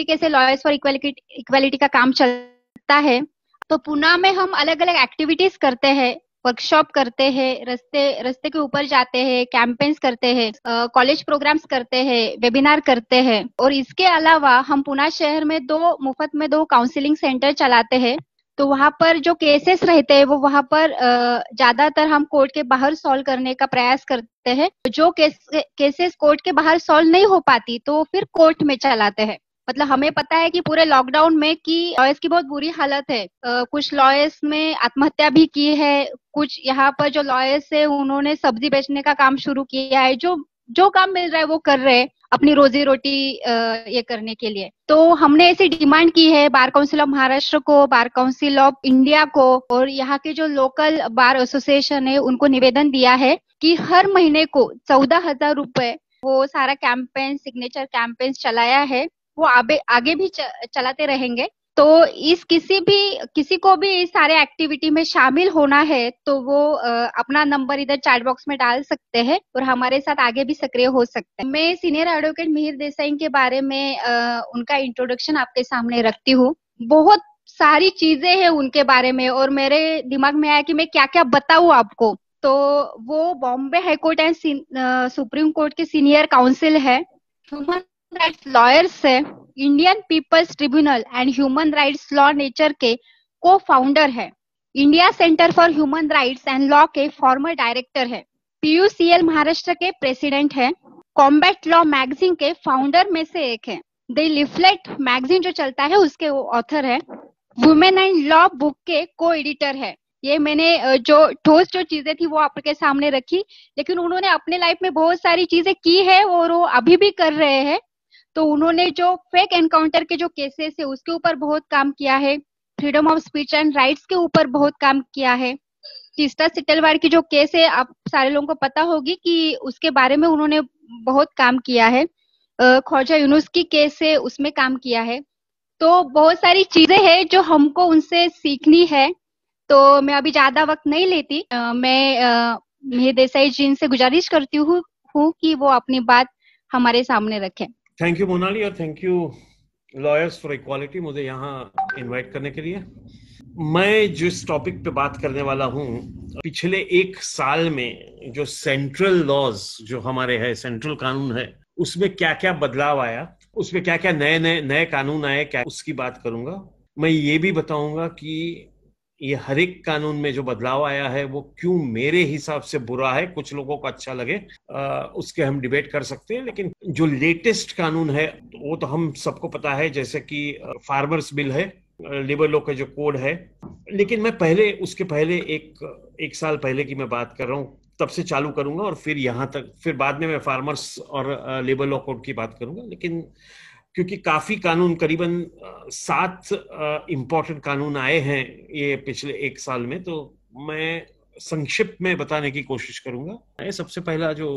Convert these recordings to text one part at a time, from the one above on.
तरीके से lawyers for equality का काम चलता है तो पुणे में हम अलग अलग एक्टिविटीज करते हैं वर्कशॉप करते हैं रस्ते रस्ते के ऊपर जाते हैं कैंपेन्स करते हैं कॉलेज प्रोग्राम्स करते हैं वेबिनार करते हैं और इसके अलावा हम पुणे शहर में दो मुफ्त में दो काउंसिलिंग सेंटर चलाते हैं तो वहाँ पर जो केसेस रहते हैं वो वहाँ पर ज्यादातर हम कोर्ट के बाहर सॉल्व करने का प्रयास करते हैं जो केस, केसेस कोर्ट के बाहर सॉल्व नहीं हो पाती तो फिर कोर्ट में चलाते हैं मतलब हमें पता है कि पूरे लॉकडाउन में कि लॉयर्स की बहुत बुरी हालत है आ, कुछ लॉयर्स में आत्महत्या भी की है कुछ यहाँ पर जो लॉयर्स है उन्होंने सब्जी बेचने का काम शुरू किया है जो जो काम मिल रहा है वो कर रहे हैं अपनी रोजी रोटी ये करने के लिए तो हमने ऐसी डिमांड की है बार काउंसिल ऑफ महाराष्ट्र को बार काउंसिल ऑफ इंडिया को और यहाँ के जो लोकल बार एसोसिएशन है उनको निवेदन दिया है कि हर महीने को चौदह हजार रूपए वो सारा कैंपेन सिग्नेचर कैंपेन चलाया है वो आगे आगे भी चलाते रहेंगे तो इस किसी भी किसी को भी इस सारे एक्टिविटी में शामिल होना है तो वो अपना नंबर इधर चैट बॉक्स में डाल सकते हैं और हमारे साथ आगे भी सक्रिय हो सकते हैं मैं सीनियर एडवोकेट मिहिर देसाई के बारे में उनका इंट्रोडक्शन आपके सामने रखती हूँ बहुत सारी चीजें हैं उनके बारे में और मेरे दिमाग में आया कि मैं क्या क्या बताऊ आपको तो वो Bombay high court and supreme court के सीनियर काउंसिल है ह्यूमन राइट्स लॉयर्स से Indian people's tribunal and human rights law nature के को फाउंडर है India centre for human rights and law के फॉर्मर डायरेक्टर है पीयूसीएल महाराष्ट्र के प्रेसिडेंट है कॉम्बैट लॉ मैगजीन के फाउंडर में से एक है द लिफलेट मैगजीन जो चलता है उसके वो ऑथर है वुमेन एंड लॉ बुक के को एडिटर है ये मैंने जो ठोस जो चीजें थी वो आपके सामने रखी लेकिन उन्होंने अपने लाइफ में बहुत सारी चीजें की है और वो अभी भी कर रहे हैं तो उन्होंने जो फेक एनकाउंटर के जो केसेस है उसके ऊपर बहुत काम किया है freedom of speech and rights के ऊपर बहुत काम किया है तीस्ता सिटलवार की जो केस है आप सारे लोगों को पता होगी कि उसके बारे में उन्होंने बहुत काम किया है ख्वाजा यूनुस की केस है उसमें काम किया है तो बहुत सारी चीजें हैं जो हमको उनसे सीखनी है तो मैं अभी ज्यादा वक्त नहीं लेती आ, मैं मेहर देसाई जी से गुजारिश करती हूँ कि वो अपनी बात हमारे सामने रखें थैंक यू मोनाली और thank you lawyers for equality मुझे यहाँ इनवाइट करने के लिए मैं जिस टॉपिक पे बात करने वाला हूँ पिछले एक साल में जो सेंट्रल लॉज जो हमारे है सेंट्रल कानून है उसमें क्या क्या बदलाव आया उसमें क्या क्या नए नए नए कानून आए क्या उसकी बात करूंगा मैं ये भी बताऊंगा कि ये हर एक कानून में जो बदलाव आया है वो क्यों मेरे हिसाब से बुरा है कुछ लोगों को अच्छा लगे आ, उसके हम डिबेट कर सकते हैं लेकिन जो लेटेस्ट कानून है वो तो हम सबको पता है जैसे कि फार्मर्स बिल है लेबर लॉ का जो कोड है लेकिन मैं पहले उसके पहले एक एक साल पहले की मैं बात कर रहा हूँ तब से चालू करूंगा और फिर यहाँ तक फिर बाद में मैं फार्मर्स और लेबर लॉ कोड की बात करूंगा लेकिन क्योंकि काफी कानून करीबन सात इंपॉर्टेंट कानून आए हैं ये पिछले एक साल में तो मैं संक्षिप्त में बताने की कोशिश करूंगा सबसे पहला जो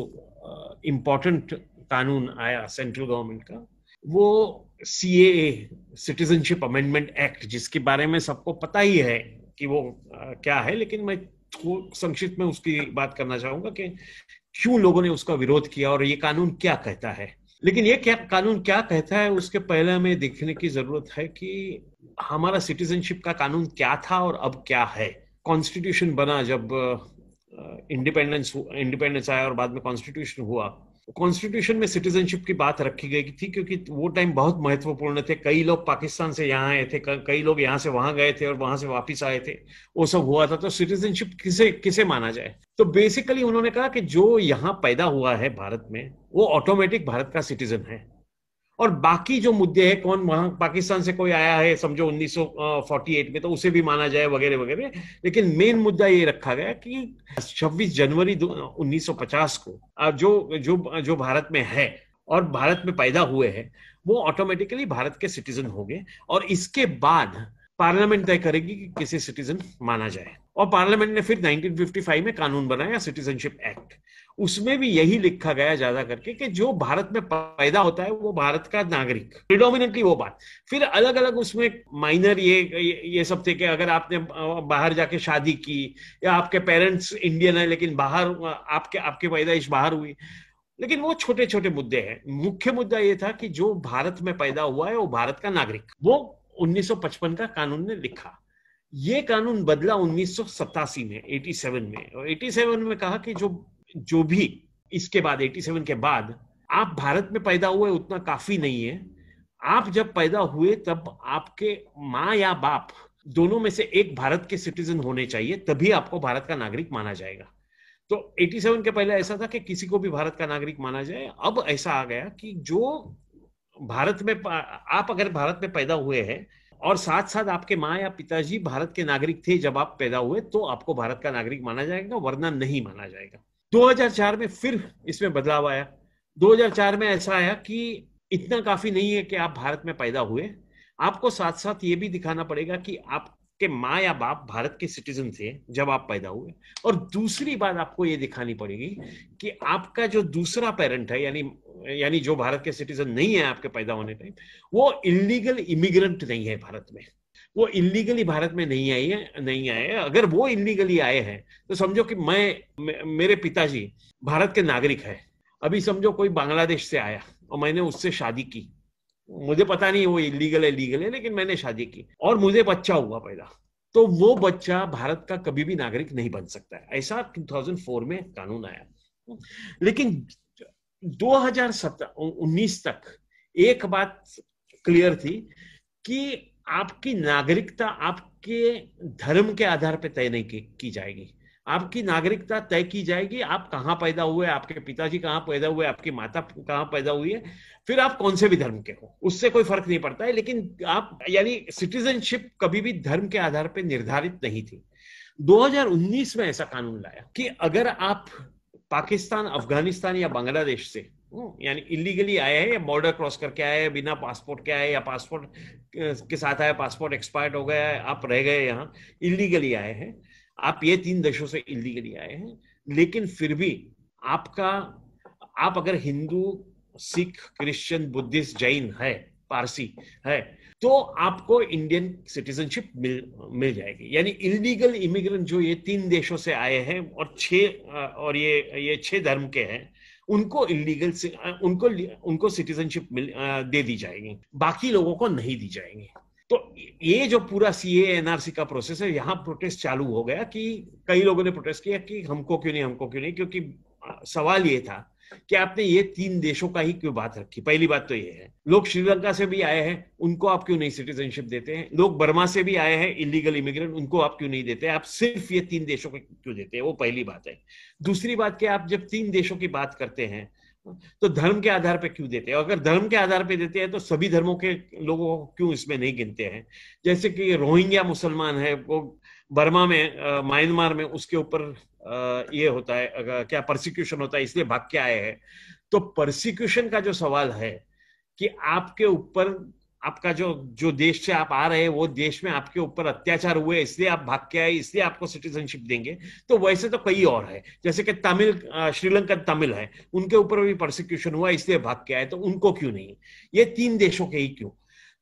इम्पोर्टेंट कानून आया सेंट्रल गवर्नमेंट का वो C A citizenship amendment act जिसके बारे में सबको पता ही है कि वो क्या है लेकिन मैं संक्षिप्त में उसकी बात करना चाहूंगा कि क्यों लोगों ने उसका विरोध किया और ये कानून क्या कहता है लेकिन ये क्या कानून क्या कहता है उसके पहले हमें देखने की जरूरत है कि हमारा सिटीजनशिप का कानून क्या था और अब क्या है कॉन्स्टिट्यूशन बना जब इंडिपेंडेंस इंडिपेंडेंस आया और बाद में कॉन्स्टिट्यूशन हुआ कॉन्स्टिट्यूशन में सिटीजनशिप की बात रखी गई थी क्योंकि वो टाइम बहुत महत्वपूर्ण थे कई लोग पाकिस्तान से यहाँ आए थे कई लोग यहाँ से वहां गए थे और वहां से वापिस आए थे वो सब हुआ था तो सिटीजनशिप किसे किसे माना जाए तो बेसिकली उन्होंने कहा कि जो यहाँ पैदा हुआ है भारत में वो ऑटोमेटिक भारत का सिटीजन है और बाकी जो मुद्दे हैं कौन वहां पाकिस्तान से कोई आया है समझो 1948 में तो उसे भी माना जाए वगैरह वगैरह लेकिन मेन मुद्दा ये रखा गया कि 26 जनवरी 1950 को जो जो जो भारत में है और भारत में पैदा हुए हैं वो ऑटोमेटिकली भारत के सिटीजन होंगे और इसके बाद पार्लियामेंट तय करेगी कि किसे सिटीजन माना जाए और पार्लियामेंट ने फिर 1955 में कानून बनाया सिटीजनशिप एक्ट उसमें भी यही लिखा गया ज्यादा करके कि जो भारत में पैदा होता है वो भारत का नागरिक प्रिडोमिनेटली वो बात फिर अलग अलग उसमें माइनर ये ये सब थे कि अगर आपने बाहर जाके शादी की या आपके पेरेंट्स इंडियन है लेकिन बाहर आपके आपके पैदाइश बाहर हुई लेकिन वो छोटे छोटे मुद्दे हैं मुख्य मुद्दा ये था कि जो भारत में पैदा हुआ है वो भारत का नागरिक वो 1955 का कानून ने लिखा ये कानून बदला उन्नीस में 87 में 87 में कहा कि जो जो भी इसके बाद 87 के बाद आप भारत में पैदा हुए उतना काफी नहीं है आप जब पैदा हुए तब आपके माँ या बाप दोनों में से एक भारत के सिटीजन होने चाहिए तभी आपको भारत का नागरिक माना जाएगा तो 87 के पहले ऐसा था कि किसी को भी भारत का नागरिक माना जाए अब ऐसा आ गया कि जो भारत में आप अगर भारत में पैदा हुए हैं और साथ साथ आपके माँ या पिताजी भारत के नागरिक थे जब आप पैदा हुए तो आपको भारत का नागरिक माना जाएगा वरना नहीं माना जाएगा 2004 में फिर इसमें बदलाव आया 2004 में ऐसा आया कि इतना काफी नहीं है कि आप भारत में पैदा हुए आपको साथ साथ ये भी दिखाना पड़ेगा कि आपके माँ या बाप भारत के सिटीजन थे जब आप पैदा हुए और दूसरी बात आपको ये दिखानी पड़ेगी कि आपका जो दूसरा पेरेंट है यानी यानी जो भारत के सिटीजन नहीं है आपके पैदा होने टाइम वो इलीगल इमिग्रेंट नहीं है भारत में वो इलीगली भारत में नहीं आई है नहीं आए हैं अगर वो इलीगली आए हैं तो समझो कि मैं मेरे पिताजी भारत के नागरिक है अभी समझो कोई बांग्लादेश से आया और मैंने उससे शादी की मुझे पता नहीं वो इलीगल है लीगल है लेकिन मैंने शादी की और मुझे बच्चा हुआ पैदा तो वो बच्चा भारत का कभी भी नागरिक नहीं बन सकता है ऐसा 2004 में कानून आया लेकिन 2019 तक एक बात क्लियर थी कि आपकी नागरिकता आपके धर्म के आधार पर तय नहीं की, जाएगी आपकी नागरिकता तय की जाएगी आप कहाँ पैदा हुए आपके पिताजी कहाँ पैदा हुए आपकी माता कहाँ पैदा हुई है फिर आप कौन से भी धर्म के हो उससे कोई फर्क नहीं पड़ता है लेकिन आप यानी सिटीजनशिप कभी भी धर्म के आधार पर निर्धारित नहीं थी 2019 में ऐसा कानून लाया कि अगर आप पाकिस्तान अफगानिस्तान या बांग्लादेश से यानी इलीगली आया है या बॉर्डर क्रॉस करके आया है बिना पासपोर्ट के आए या पासपोर्ट के साथ आया पासपोर्ट एक्सपायर्ड हो गया है आप रह गए यहाँ इलीगली आए हैं आप ये तीन देशों से इलीगली आए हैं लेकिन फिर भी आपका आप अगर हिंदू सिख क्रिश्चियन बुद्धिस्ट जैन है पारसी है तो आपको इंडियन सिटीजनशिप मिल मिल जाएगी यानी इलीगल इमिग्रेंट जो ये तीन देशों से आए हैं और छह और ये ये छह धर्म के हैं उनको इलीगल उनको उनको सिटीजनशिप दे दी जाएगी बाकी लोगों को नहीं दी जाएंगी तो ये जो पूरा सी एनआरसी का प्रोसेस है यहाँ प्रोटेस्ट चालू हो गया कि कई लोगों ने प्रोटेस्ट किया कि हमको क्यों नहीं हमको क्यों नहीं क्योंकि सवाल ये था कि आपने ये तीन देशों का ही क्यों बात रखी पहली बात तो ये है लोग श्रीलंका से भी आए हैं उनको आप क्यों नहीं सिटीजनशिप देते हैं लोग बर्मा से भी आए हैं इलीगल इमिग्रेंट उनको आप क्यों नहीं देते आप सिर्फ ये तीन देशों को क्यों देते हैं वो पहली बात है दूसरी बात क्या आप जब तीन देशों की बात करते हैं तो धर्म के आधार पर क्यों देते हैं अगर धर्म के आधार पर देते हैं तो सभी धर्मों के लोगों को क्यों इसमें नहीं गिनते हैं जैसे कि रोहिंग्या मुसलमान है वो बर्मा में म्यांमार में उसके ऊपर ये होता है क्या परसिक्यूशन होता है इसलिए भाग के आए हैं तो परसिक्यूशन का जो सवाल है कि आपके ऊपर आपका जो जो देश से आप आ रहे हैं वो देश में आपके ऊपर अत्याचार हुए इसलिए आप भाग के आए इसलिए आपको सिटीजनशिप देंगे तो वैसे तो कई और है जैसे कि तमिल श्रीलंका तमिल है उनके ऊपर भी प्रोसिक्यूशन हुआ इसलिए भाग के आए तो उनको क्यों नहीं ये तीन देशों के ही क्यों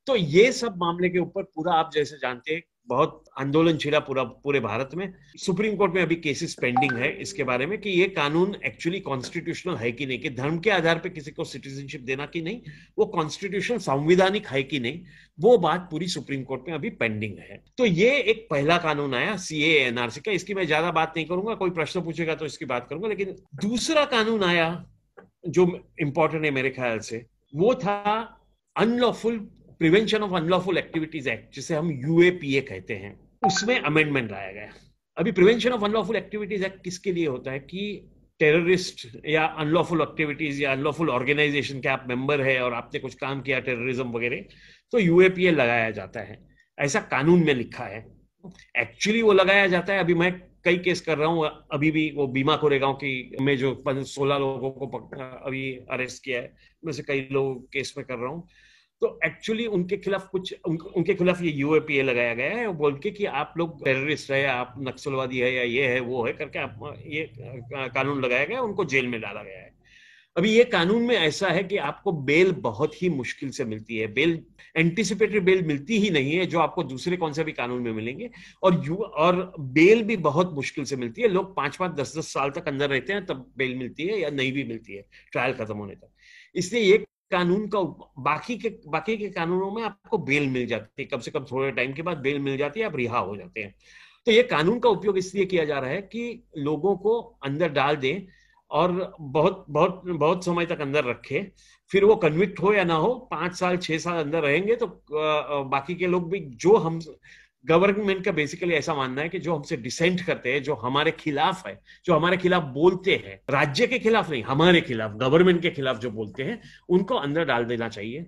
तो ये सब मामले के ऊपर पूरा आप जैसे जानते हैं बहुत आंदोलन छिड़ा पूरा पूरे भारत में सुप्रीम कोर्ट में अभी केसेस पेंडिंग है इसके बारे में कि ये कानून एक्चुअली कॉन्स्टिट्यूशनल है कि नहीं कि धर्म के आधार पे किसी को सिटीजनशिप देना कि नहीं वो कॉन्स्टिट्यूशन संविधानिक है कि नहीं वो बात पूरी सुप्रीम कोर्ट में अभी पेंडिंग है तो ये एक पहला कानून आया सी एनआरसी का इसकी मैं ज्यादा बात नहीं करूंगा कोई प्रश्न पूछेगा तो इसकी बात करूंगा लेकिन दूसरा कानून आया जो इम्पोर्टेंट है मेरे ख्याल से वो था unlawful prevention of unlawful activities act जिसे हम यूएपीए कहते हैं उसमें अमेंडमेंट लाया गया अभी prevention of unlawful activities act किसके लिए होता है कि टेररिस्ट या अनलॉफुल एक्टिविटीज या अनलॉफुल ऑर्गेनाइजेशन के आप मेंबर है और आपने कुछ काम किया टेररिज्म वगैरह तो यूएपीए लगाया जाता है ऐसा कानून में लिखा है एक्चुअली वो लगाया जाता है अभी मैं कई केस कर रहा हूँ अभी भी वो बीमा कोरेगांव की में जो सोलह लोगों को अभी अरेस्ट किया है मैं से कई लोग केस में कर रहा हूँ तो एक्चुअली उनके खिलाफ कुछ उन, उनके खिलाफ ये यूएपीए लगाया गया है बोल के कि आप लोग टेररिस्ट है आप नक्सलवादी है या ये है वो है करके आप ये कानून लगाया गया उनको जेल में डाला गया है अभी ये कानून में ऐसा है कि आपको बेल बहुत ही मुश्किल से मिलती है बेल एंटिसिपेटरी बेल मिलती ही नहीं है जो आपको दूसरे कौन से भी कानून में मिलेंगे और यू और बेल भी बहुत मुश्किल से मिलती है लोग पांच पांच दस दस साल तक अंदर रहते हैं तब बेल मिलती है या नहीं भी मिलती है ट्रायल खत्म होने तक इसलिए ये कानून का बाकी के बाकी के कानूनों में आपको बेल मिल जाती है कम से कम थोड़े टाइम के बाद बेल मिल जाती है आप रिहा हो जाते हैं तो ये कानून का उपयोग इसलिए किया जा रहा है कि लोगों को अंदर डाल दें और बहुत बहुत बहुत समय तक अंदर रखे फिर वो कन्विक्ट हो या ना हो पांच साल छह साल अंदर रहेंगे तो बाकी के लोग भी जो हम गवर्नमेंट का बेसिकली ऐसा मानना है कि जो हमसे डिसेंट करते हैं जो हमारे खिलाफ है जो हमारे खिलाफ बोलते हैं राज्य के खिलाफ नहीं हमारे खिलाफ गवर्नमेंट के खिलाफ जो बोलते हैं उनको अंदर डाल देना चाहिए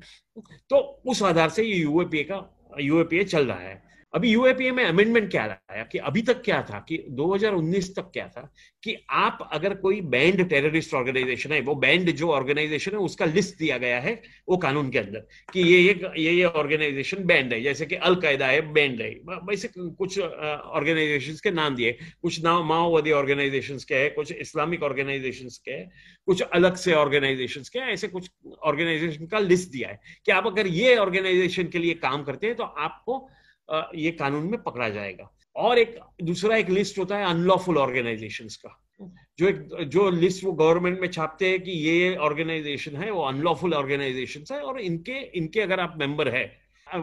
तो उस आधार से ये यूएपीए का यूएपीए चल रहा है अभी यूएपीए में अमेंडमेंट क्या लाया कि अभी तक क्या था कि 2019 तक क्या था कि आप अगर कोई बैंड टेररिस्ट ऑर्गेनाइजेशन है वो बैंड जो ऑर्गेनाइजेशन है उसका लिस्ट दिया गया है वो कानून के अंदर कि ये ये ये ऑर्गेनाइजेशन बैंड है जैसे कि अलकायदा है बैंड है वैसे कुछ ऑर्गेनाइजेशन के नाम दिए कुछ नाम माओवादी ऑर्गेनाइजेशन के है कुछ इस्लामिक ऑर्गेनाइजेशन के है कुछ अलग से ऑर्गेनाइजेशन के ऐसे कुछ ऑर्गेनाइजेशन का लिस्ट दिया है कि आप अगर ये ऑर्गेनाइजेशन के लिए काम करते हैं तो आपको ये कानून में पकड़ा जाएगा और एक दूसरा एक लिस्ट होता है अनलॉफुल ऑर्गेनाइजेशन का जो एक जो लिस्ट वो गवर्नमेंट में छापते हैं कि ये ऑर्गेनाइजेशन है वो अनलॉफुल ऑर्गेनाइजेशन है और इनके इनके अगर आप मेंबर है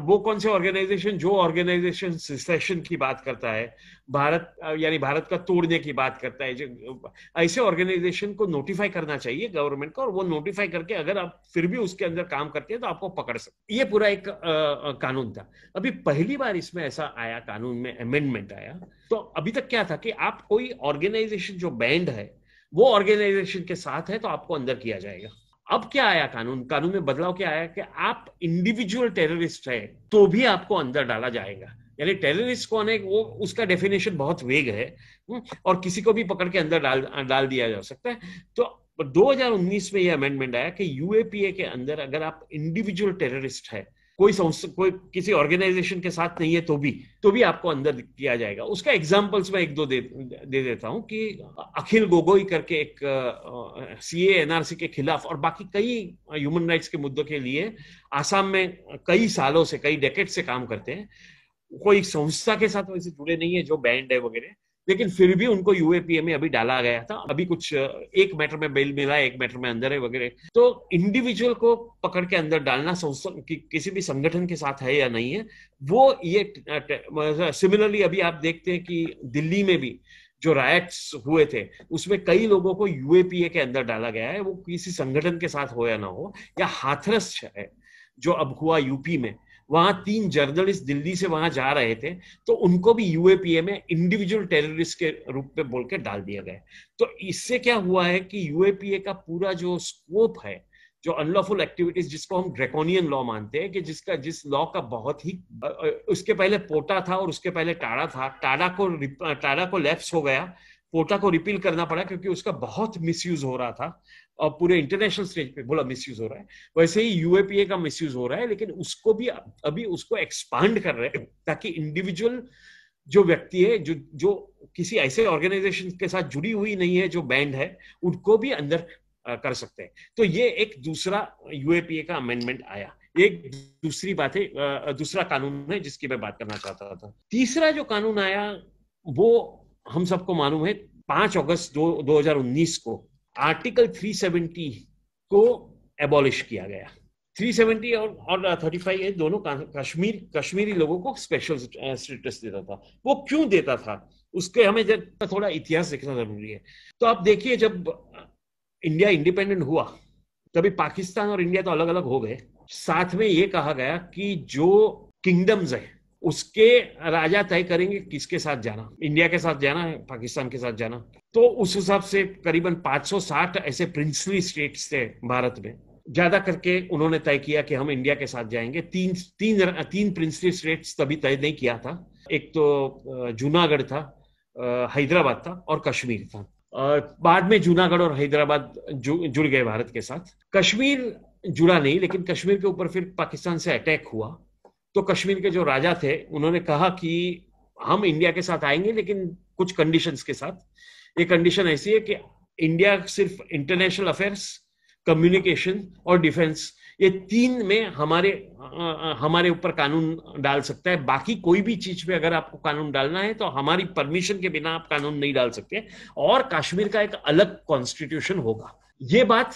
वो कौन से ऑर्गेनाइजेशन जो ऑर्गेनाइजेशन सेशन की बात करता है भारत यानी भारत का तोड़ने की बात करता है ऐसे ऑर्गेनाइजेशन को नोटिफाई करना चाहिए गवर्नमेंट को और वो नोटिफाई करके अगर आप फिर भी उसके अंदर काम करते हैं तो आपको पकड़ सकते ये पूरा एक आ, आ, कानून था अभी पहली बार इसमें ऐसा आया कानून में अमेंडमेंट आया तो अभी तक क्या था कि आप कोई ऑर्गेनाइजेशन जो बैंड है वो ऑर्गेनाइजेशन के साथ है तो आपको अंदर किया जाएगा अब क्या आया कानून कानून में बदलाव क्या आया कि आप इंडिविजुअल टेररिस्ट है तो भी आपको अंदर डाला जाएगा यानी टेररिस्ट कौन है वो उसका डेफिनेशन बहुत वेग है हम्म, और किसी को भी पकड़ के अंदर डाल डाल दिया जा सकता है तो 2019 में यह अमेंडमेंट आया कि यूएपीए के अंदर अगर आप इंडिविजुअल टेररिस्ट है कोई कोई किसी ऑर्गेनाइजेशन के साथ नहीं है तो भी तो भी आपको अंदर किया जाएगा उसका एग्जाम्पल्स मैं एक दो दे, दे देता हूं कि अखिल गोगोई करके एक सी एनआरसी के खिलाफ और बाकी कई ह्यूमन राइट्स के मुद्दों के लिए आसाम में कई सालों से कई डेकेट से काम करते हैं कोई संस्था के साथ वैसे जुड़े नहीं है जो बैंड है वगैरह लेकिन फिर भी उनको यूएपीए में अभी डाला गया था अभी कुछ एक मैटर में बेल मिला एक मैटर में अंदर है वगैरह तो इंडिविजुअल को पकड़ के अंदर डालना कि, किसी भी संगठन के साथ है या नहीं है वो ये सिमिलरली अभी आप देखते हैं कि दिल्ली में भी जो रायट्स हुए थे उसमें कई लोगों को यूएपीए के अंदर डाला गया है वो किसी संगठन के साथ हो या ना हो या हाथरस है जो अब हुआ यूपी में वहां तीन जर्नलिस्ट दिल्ली से वहां जा रहे थे तो उनको भी यूएपीए में इंडिविजुअल टेररिस्ट के रूप में बोल के डाल दिया गया तो इससे क्या हुआ है कि यूएपीए का पूरा जो स्कोप है जो अनलॉफुल एक्टिविटीज जिसको हम ड्रेकोनियन लॉ मानते हैं कि जिसका जिस लॉ का बहुत ही उसके पहले पोटा था और उसके पहले टाड़ा था टाड़ा को टाड़ा को लेप्स हो गया पोटा को रिपील करना पड़ा क्योंकि उसका बहुत मिसयूज हो रहा था और पूरे इंटरनेशनल स्टेज पे बोला मिस हो रहा है वैसे ही यूएपीए का मिस हो रहा है लेकिन उसको भी अभी उसको एक्सपांड कर रहे हैं ताकि इंडिविजुअल जो व्यक्ति है जो जो किसी ऐसे ऑर्गेनाइजेशन के साथ जुड़ी हुई नहीं है जो बैंड है उनको भी अंदर कर सकते हैं तो ये एक दूसरा यूएपीए का अमेंडमेंट आया एक दूसरी बात है दूसरा कानून है जिसकी मैं बात करना चाहता था तीसरा जो कानून आया वो हम सबको मालूम है पांच अगस्त दो, दो को आर्टिकल 370 को एबॉलिश किया गया 370 और और 35 ये दोनों कश्मीर कश्मीरी लोगों को स्पेशल स्टेटस uh, देता था वो क्यों देता था उसके हमें जब थोड़ा इतिहास देखना जरूरी है तो आप देखिए जब इंडिया uh, इंडिपेंडेंट हुआ तभी पाकिस्तान और इंडिया तो अलग अलग हो गए साथ में ये कहा गया कि जो किंगडम्स है उसके राजा तय करेंगे किसके साथ जाना इंडिया के साथ जाना है पाकिस्तान के साथ जाना तो उस हिसाब से करीबन 560 ऐसे प्रिंसली स्टेट्स थे भारत में ज्यादा करके उन्होंने तय किया कि हम इंडिया के साथ जाएंगे तीन तीन तीन प्रिंसली स्टेट्स तभी तय नहीं किया था एक तो जूनागढ़ था हैदराबाद था और कश्मीर था बाद में जूनागढ़ और हैदराबाद जुड़ गए भारत के साथ कश्मीर जुड़ा नहीं लेकिन कश्मीर के ऊपर फिर पाकिस्तान से अटैक हुआ तो कश्मीर के जो राजा थे उन्होंने कहा कि हम इंडिया के साथ आएंगे लेकिन कुछ कंडीशंस के साथ ये कंडीशन ऐसी है कि इंडिया सिर्फ इंटरनेशनल अफेयर्स कम्युनिकेशन और डिफेंस ये तीन में हमारे आ, हमारे ऊपर कानून डाल सकता है बाकी कोई भी चीज पे अगर आपको कानून डालना है तो हमारी परमिशन के बिना आप कानून नहीं डाल सकते और कश्मीर का एक अलग कॉन्स्टिट्यूशन होगा ये बात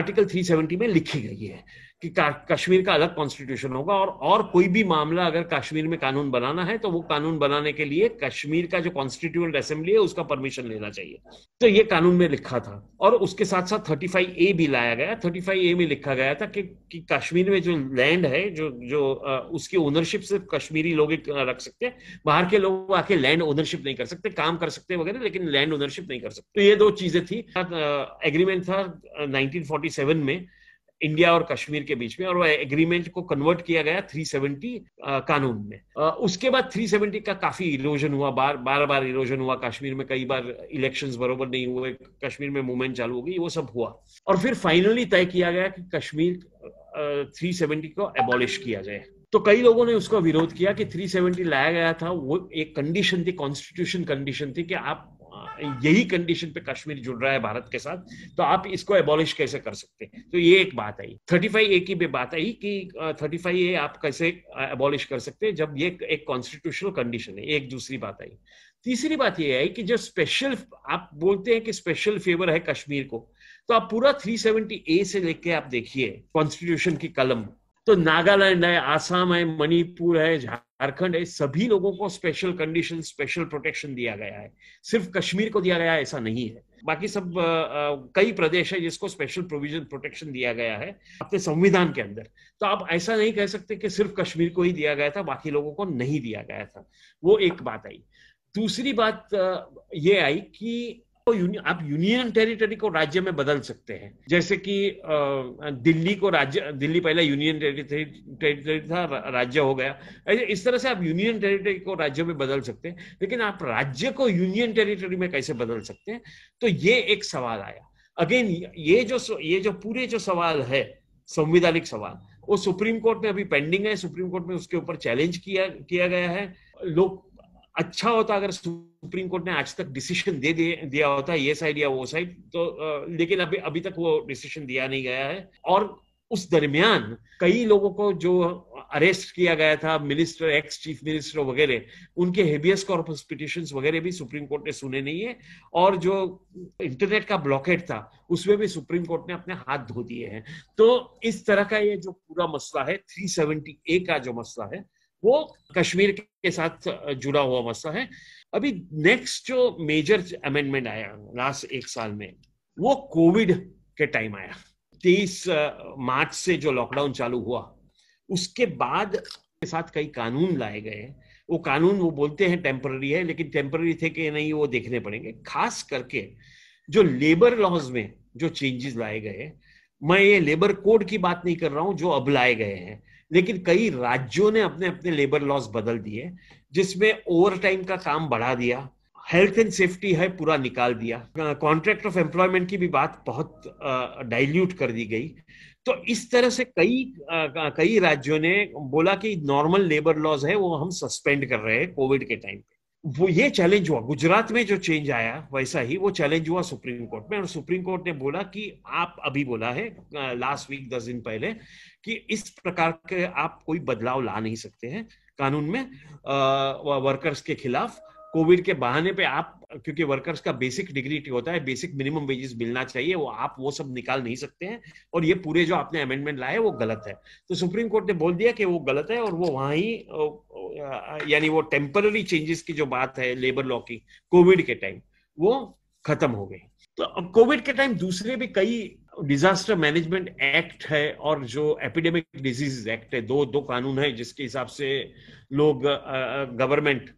आर्टिकल 370 में लिखी गई है कि कश्मीर का अलग कॉन्स्टिट्यूशन होगा और और कोई भी मामला अगर कश्मीर में कानून बनाना है तो वो कानून बनाने के लिए कश्मीर का जो कॉन्स्टिट्यूएंट असेंबली है उसका परमिशन लेना चाहिए तो ये कानून में लिखा था और उसके साथ साथ थर्टी फाइव ए भी लाया गया थर्टी फाइव ए में लिखा गया था कि, कि कश्मीर में जो लैंड है जो जो उसकी ओनरशिप सिर्फ कश्मीरी लोग रख सकते हैं बाहर के लोग आके लैंड ओनरशिप नहीं कर सकते काम कर सकते वगैरह लेकिन लैंड ओनरशिप नहीं कर सकते तो ये दो चीजें थी एग्रीमेंट था नाइनटीन में इंडिया और कश्मीर के बीच में और वह एग्रीमेंट को कन्वर्ट किया गया 370 कानून में उसके बाद 370 का काफी इरोजन हुआ बार बार बार इरोजन हुआ कश्मीर में कई बार इलेक्शन बरोबर नहीं हुए कश्मीर में मूवमेंट चालू हो गई वो सब हुआ और फिर फाइनली तय किया गया कि कश्मीर थ्री सेवेंटी को एबॉलिश किया जाए तो कई लोगों ने उसका विरोध किया कि 370 लाया गया था वो एक कंडीशन थी कॉन्स्टिट्यूशन कंडीशन थी कि आप यही कंडीशन पे कश्मीर जुड़ रहा है भारत के साथ तो आप इसको एबॉलिश कैसे कर सकते हैं तो ये एक बात आई थर्टी फाइव ए की भी बात आई कि थर्टी फाइव ए आप कैसे एबॉलिश कर सकते हैं जब ये एक कॉन्स्टिट्यूशनल कंडीशन है एक दूसरी बात आई तीसरी बात ये आई कि जब स्पेशल आप बोलते हैं कि स्पेशल फेवर है कश्मीर को तो आप पूरा 370 ए से लेके आप देखिए कॉन्स्टिट्यूशन की कलम तो नागालैंड है आसाम है मणिपुर है झारखंड है सभी लोगों को स्पेशल कंडीशन स्पेशल प्रोटेक्शन दिया गया है सिर्फ कश्मीर को दिया गया है ऐसा नहीं है बाकी सब आ, आ, कई प्रदेश है जिसको स्पेशल प्रोविजन प्रोटेक्शन दिया गया है अपने संविधान के अंदर तो आप ऐसा नहीं कह सकते कि सिर्फ कश्मीर को ही दिया गया था बाकी लोगों को नहीं दिया गया था वो एक बात आई दूसरी बात ये आई कि यूनि, आप यूनियन टेरिटरी को राज्य में बदल सकते हैं जैसे कि दिल्ली को राज्य दिल्ली पहले यूनियन टेरिटरी टेरिटरी था राज्य हो गया इस तरह से आप यूनियन टेरिटरी को राज्य में बदल सकते हैं लेकिन आप राज्य को यूनियन टेरिटरी में कैसे बदल सकते हैं तो ये एक सवाल आया अगेन ये जो ये जो पूरे जो सवाल है संविधानिक सवाल वो सुप्रीम कोर्ट में अभी पेंडिंग है सुप्रीम कोर्ट में उसके ऊपर चैलेंज किया किया गया है लोग अच्छा होता अगर सुप्रीम कोर्ट ने आज तक डिसीजन दे दिया होता ये साइड या वो साइड तो लेकिन अभी अभी तक वो डिसीजन दिया नहीं गया है और उस दरमियान कई लोगों को जो अरेस्ट किया गया था मिनिस्टर एक्स चीफ मिनिस्टर वगैरह उनके हेबियस कॉर्पस पिटिशन वगैरह भी सुप्रीम कोर्ट ने सुने नहीं है और जो इंटरनेट का ब्लॉकेट था उसमें भी सुप्रीम कोर्ट ने अपने हाथ धो दिए हैं तो इस तरह का ये जो पूरा मसला है 370 ए का जो मसला है वो कश्मीर के साथ जुड़ा हुआ मसला है अभी नेक्स्ट जो मेजर अमेंडमेंट आया लास्ट एक साल में वो कोविड के टाइम आया तेईस मार्च से जो लॉकडाउन चालू हुआ उसके बाद के साथ कई कानून लाए गए वो कानून वो बोलते हैं टेम्पररी है लेकिन टेम्पररी थे कि नहीं वो देखने पड़ेंगे खास करके जो लेबर लॉज में जो चेंजेस लाए गए मैं ये लेबर कोड की बात नहीं कर रहा हूं जो अब लाए गए हैं लेकिन कई राज्यों ने अपने अपने लेबर लॉज बदल दिए जिसमें ओवर टाइम का काम बढ़ा दिया हेल्थ एंड सेफ्टी है पूरा निकाल दिया कॉन्ट्रैक्ट ऑफ एम्प्लॉयमेंट की भी बात बहुत डाइल्यूट कर दी गई तो इस तरह से कई कई राज्यों ने बोला कि नॉर्मल लेबर लॉज है वो हम सस्पेंड कर रहे हैं कोविड के टाइम पे वो ये चैलेंज हुआ गुजरात में जो चेंज आया वैसा ही वो चैलेंज हुआ सुप्रीम कोर्ट में और सुप्रीम कोर्ट ने बोला कि आप अभी बोला है लास्ट वीक दस दिन पहले कि इस प्रकार के आप कोई बदलाव ला नहीं सकते हैं कानून में आ, वर्कर्स के खिलाफ कोविड के बहाने पे आप क्योंकि वर्कर्स का बेसिक डिग्निटी होता है बेसिक मिनिमम वेजेस मिलना चाहिए वो आप वो सब निकाल नहीं सकते हैं और ये पूरे जो आपने अमेंडमेंट लाए वो गलत है तो सुप्रीम कोर्ट ने बोल दिया कि वो गलत है और वो वहां ही यानी वो टेम्पररी चेंजेस की जो बात है लेबर लॉ की कोविड के टाइम वो खत्म हो गई तो कोविड के टाइम दूसरे भी कई डिजास्टर मैनेजमेंट एक्ट है और जो एपिडेमिक डिजीज एक्ट है दो दो कानून है जिसके हिसाब से लोग गवर्नमेंट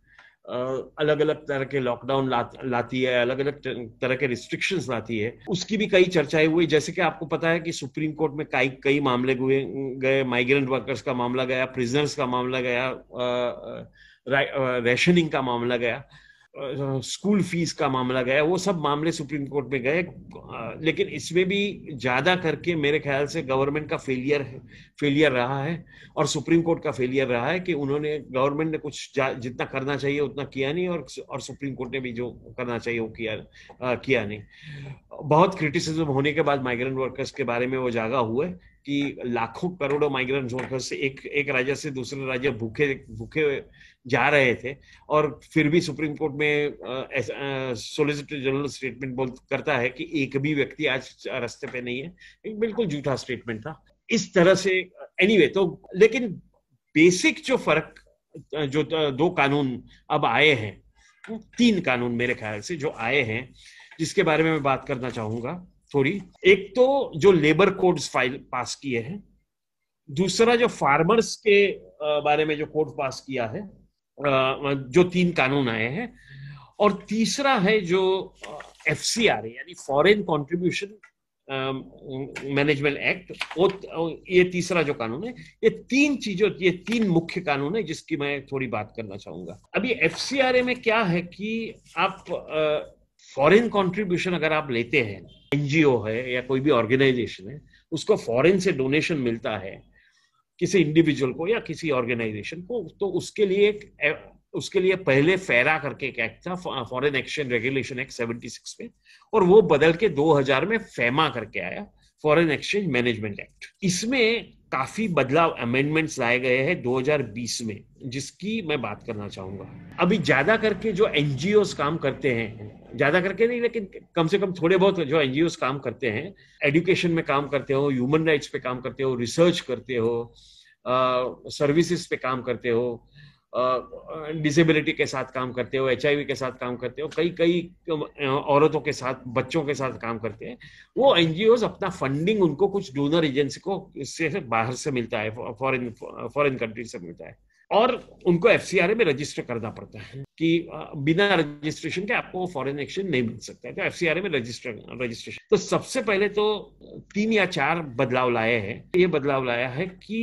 अलग अलग तरह के लॉकडाउन ला, लाती है अलग अलग तरह के रिस्ट्रिक्शन लाती है उसकी भी कई चर्चाएं हुई जैसे कि आपको पता है कि सुप्रीम कोर्ट में कई कई मामले हुए गए माइग्रेंट वर्कर्स का मामला गया प्रिजनर्स का मामला गया रेशनिंग का मामला गया स्कूल फीस का मामला गया वो सब मामले सुप्रीम कोर्ट में गए लेकिन इसमें भी ज़्यादा करके मेरे ख्याल से गवर्नमेंट का फेलियर है फेलियर रहा है और सुप्रीम कोर्ट का फेलियर रहा है कि उन्होंने गवर्नमेंट ने कुछ जितना करना चाहिए उतना किया नहीं और और सुप्रीम कोर्ट ने भी जो करना चाहिए वो किया आ, किया नहीं बहुत क्रिटिसिज्म होने के बाद माइग्रेंट वर्कर्स के बारे में वो जागा हुए कि लाखों करोड़ों माइग्रेंट वर्कर्स एक एक राज्य से दूसरे राज्य भूखे भूखे जा रहे थे और फिर भी सुप्रीम कोर्ट में सोलिसिटर जनरल स्टेटमेंट बोल करता है कि एक भी व्यक्ति आज रास्ते पे नहीं है एक बिल्कुल झूठा स्टेटमेंट था इस तरह से एनीवे anyway, तो लेकिन बेसिक जो फर्क जो दो कानून अब आए हैं तीन कानून मेरे ख्याल से जो आए हैं जिसके बारे में मैं बात करना चाहूंगा थोड़ी एक तो जो लेबर कोड्स फाइल पास किए हैं दूसरा जो फार्मर्स के बारे में जो कोड पास किया है जो तीन कानून आए हैं और तीसरा है जो एफ सी आर यानी फॉरेन कॉन्ट्रीब्यूशन मैनेजमेंट एक्ट वो ये तीसरा जो कानून है ये तीन चीजों ये तीन मुख्य कानून है जिसकी मैं थोड़ी बात करना चाहूंगा अभी एफ सी आर ए में क्या है कि आप फॉरेन कॉन्ट्रीब्यूशन अगर आप लेते हैं एनजीओ है या कोई भी ऑर्गेनाइजेशन है उसको फॉरेन से डोनेशन मिलता है किसी इंडिविजुअल को या किसी ऑर्गेनाइजेशन को तो उसके लिए एक उसके लिए पहले फेरा करके एक एक्ट था foreign exchange regulation act seventy six में और वो बदल के दो हजार में फेमा करके आया फॉरेन एक्सचेंज मैनेजमेंट एक्ट इसमें काफी बदलाव अमेंडमेंट्स लाए गए हैं 2020 में जिसकी मैं बात करना चाहूंगा अभी ज्यादा करके जो एनजीओ काम करते हैं ज्यादा करके नहीं लेकिन कम से कम थोड़े बहुत जो एनजीओ काम करते हैं एडुकेशन में काम करते हो ह्यूमन राइट्स पे काम करते हो रिसर्च करते हो सर्विसेज पे काम करते हो डिसेबिलिटी के साथ काम करते हो एच के साथ काम करते हो कई कई औरतों के साथ बच्चों के साथ काम करते हैं वो एनजीओ अपना फंडिंग उनको कुछ डोनर एजेंसी को से बाहर से मिलता है फॉरेन फॉरेन कंट्री से मिलता है और उनको एफ में रजिस्टर करना पड़ता है कि बिना रजिस्ट्रेशन के आपको फॉरेन एक्सचेंज नहीं मिल सकता है तो एफ में रजिस्टर रजिस्ट्रेशन तो सबसे पहले तो तीन या चार बदलाव लाए हैं ये बदलाव लाया है कि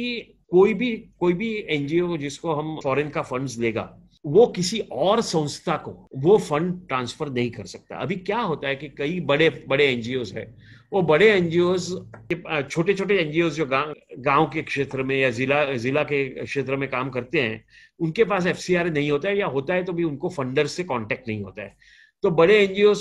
कोई भी कोई भी एनजीओ जिसको हम फॉरेन का फंड्स देगा वो किसी और संस्था को वो फंड ट्रांसफर नहीं कर सकता अभी क्या होता है कि कई बड़े बड़े एनजीओ है वो बड़े एनजीओ छोटे छोटे एनजीओ जो गांव के क्षेत्र में या जिला जिला के क्षेत्र में काम करते हैं उनके पास एफ नहीं होता है या होता है तो भी उनको फंडर से कॉन्टेक्ट नहीं होता है तो बड़े एनजीओ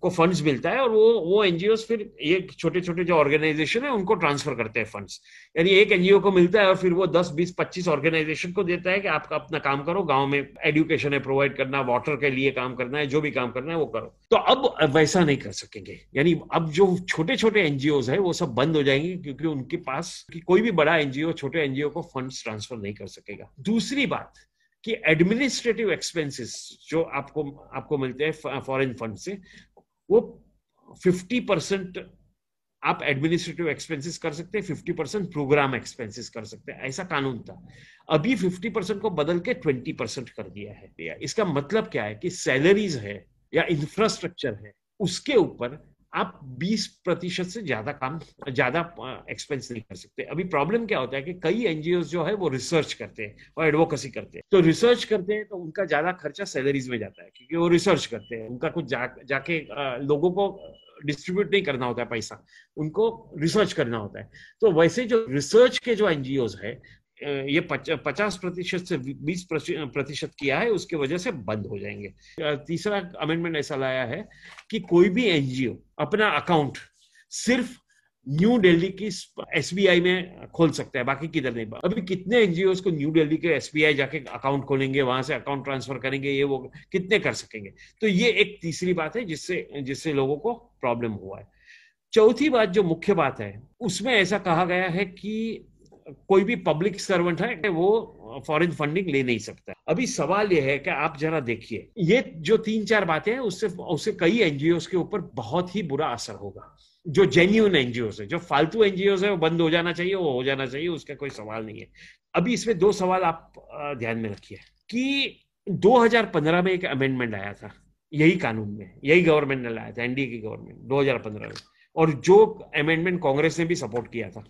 को फंड्स मिलता है और वो वो एनजीओ फिर ये छोटे छोटे जो ऑर्गेनाइजेशन है उनको ट्रांसफर करते हैं फंड्स यानी एक एनजीओ को मिलता है और फिर वो 10 20 25 ऑर्गेनाइजेशन को देता है कि आपका अपना काम करो गांव में एडुकेशन है प्रोवाइड करना वाटर के लिए काम करना है जो भी काम करना है वो करो तो अब वैसा नहीं कर सकेंगे यानी अब जो छोटे छोटे एनजीओ है वो सब बंद हो जाएंगे क्योंकि उनके पास कोई भी बड़ा एनजीओ छोटे एनजीओ को फंड ट्रांसफर नहीं कर सकेगा दूसरी बात कि एडमिनिस्ट्रेटिव एक्सपेंसेस जो आपको आपको मिलते हैं फॉरेन फंड से वो 50 परसेंट आप एडमिनिस्ट्रेटिव एक्सपेंसेस कर सकते हैं फिफ्टी परसेंट प्रोग्राम एक्सपेंसेस कर सकते हैं ऐसा कानून था अभी फिफ्टी परसेंट को बदल के ट्वेंटी परसेंट कर दिया है इसका मतलब क्या है कि सैलरीज है या इंफ्रास्ट्रक्चर है उसके ऊपर आप 20 प्रतिशत से ज्यादा काम ज्यादा एक्सपेंस नहीं कर सकते अभी प्रॉब्लम क्या होता है कि कई एनजीओ जो है वो रिसर्च करते हैं और एडवोकेसी करते हैं तो रिसर्च करते हैं तो उनका ज्यादा खर्चा सैलरीज में जाता है क्योंकि वो रिसर्च करते हैं उनका कुछ जा, जाके लोगों को डिस्ट्रीब्यूट नहीं करना होता है पैसा उनको रिसर्च करना होता है तो वैसे जो रिसर्च के जो एनजीओ है ये पचास प्रतिशत से बीस प्रतिशत किया है उसके वजह से बंद हो जाएंगे तीसरा अमेंडमेंट ऐसा लाया है कि कोई भी एनजीओ अपना अकाउंट सिर्फ न्यू दिल्ली की एसबीआई में खोल सकता है बाकी किधर नहीं अभी कितने एनजीओ को न्यू दिल्ली के एसबीआई जाके अकाउंट खोलेंगे वहां से अकाउंट ट्रांसफर करेंगे ये वो कितने कर सकेंगे तो ये एक तीसरी बात है जिससे जिससे लोगों को प्रॉब्लम हुआ है चौथी बात जो मुख्य बात है उसमें ऐसा कहा गया है कि कोई भी पब्लिक सर्वेंट है वो फॉरेन फंडिंग ले नहीं सकता अभी सवाल यह है कि आप जरा देखिए ये जो तीन चार बातें हैं उससे उससे कई एनजीओ के ऊपर बहुत ही बुरा असर होगा जो जेन्यून एनजीओ है जो फालतू एनजीओ है वो बंद हो जाना चाहिए वो हो जाना चाहिए उसका कोई सवाल नहीं है अभी इसमें दो सवाल आप ध्यान में रखिए कि 2015 में एक अमेंडमेंट आया था यही कानून में यही गवर्नमेंट ने लाया था एनडीए की गवर्नमेंट 2015 में और जो अमेंडमेंट कांग्रेस ने भी सपोर्ट किया था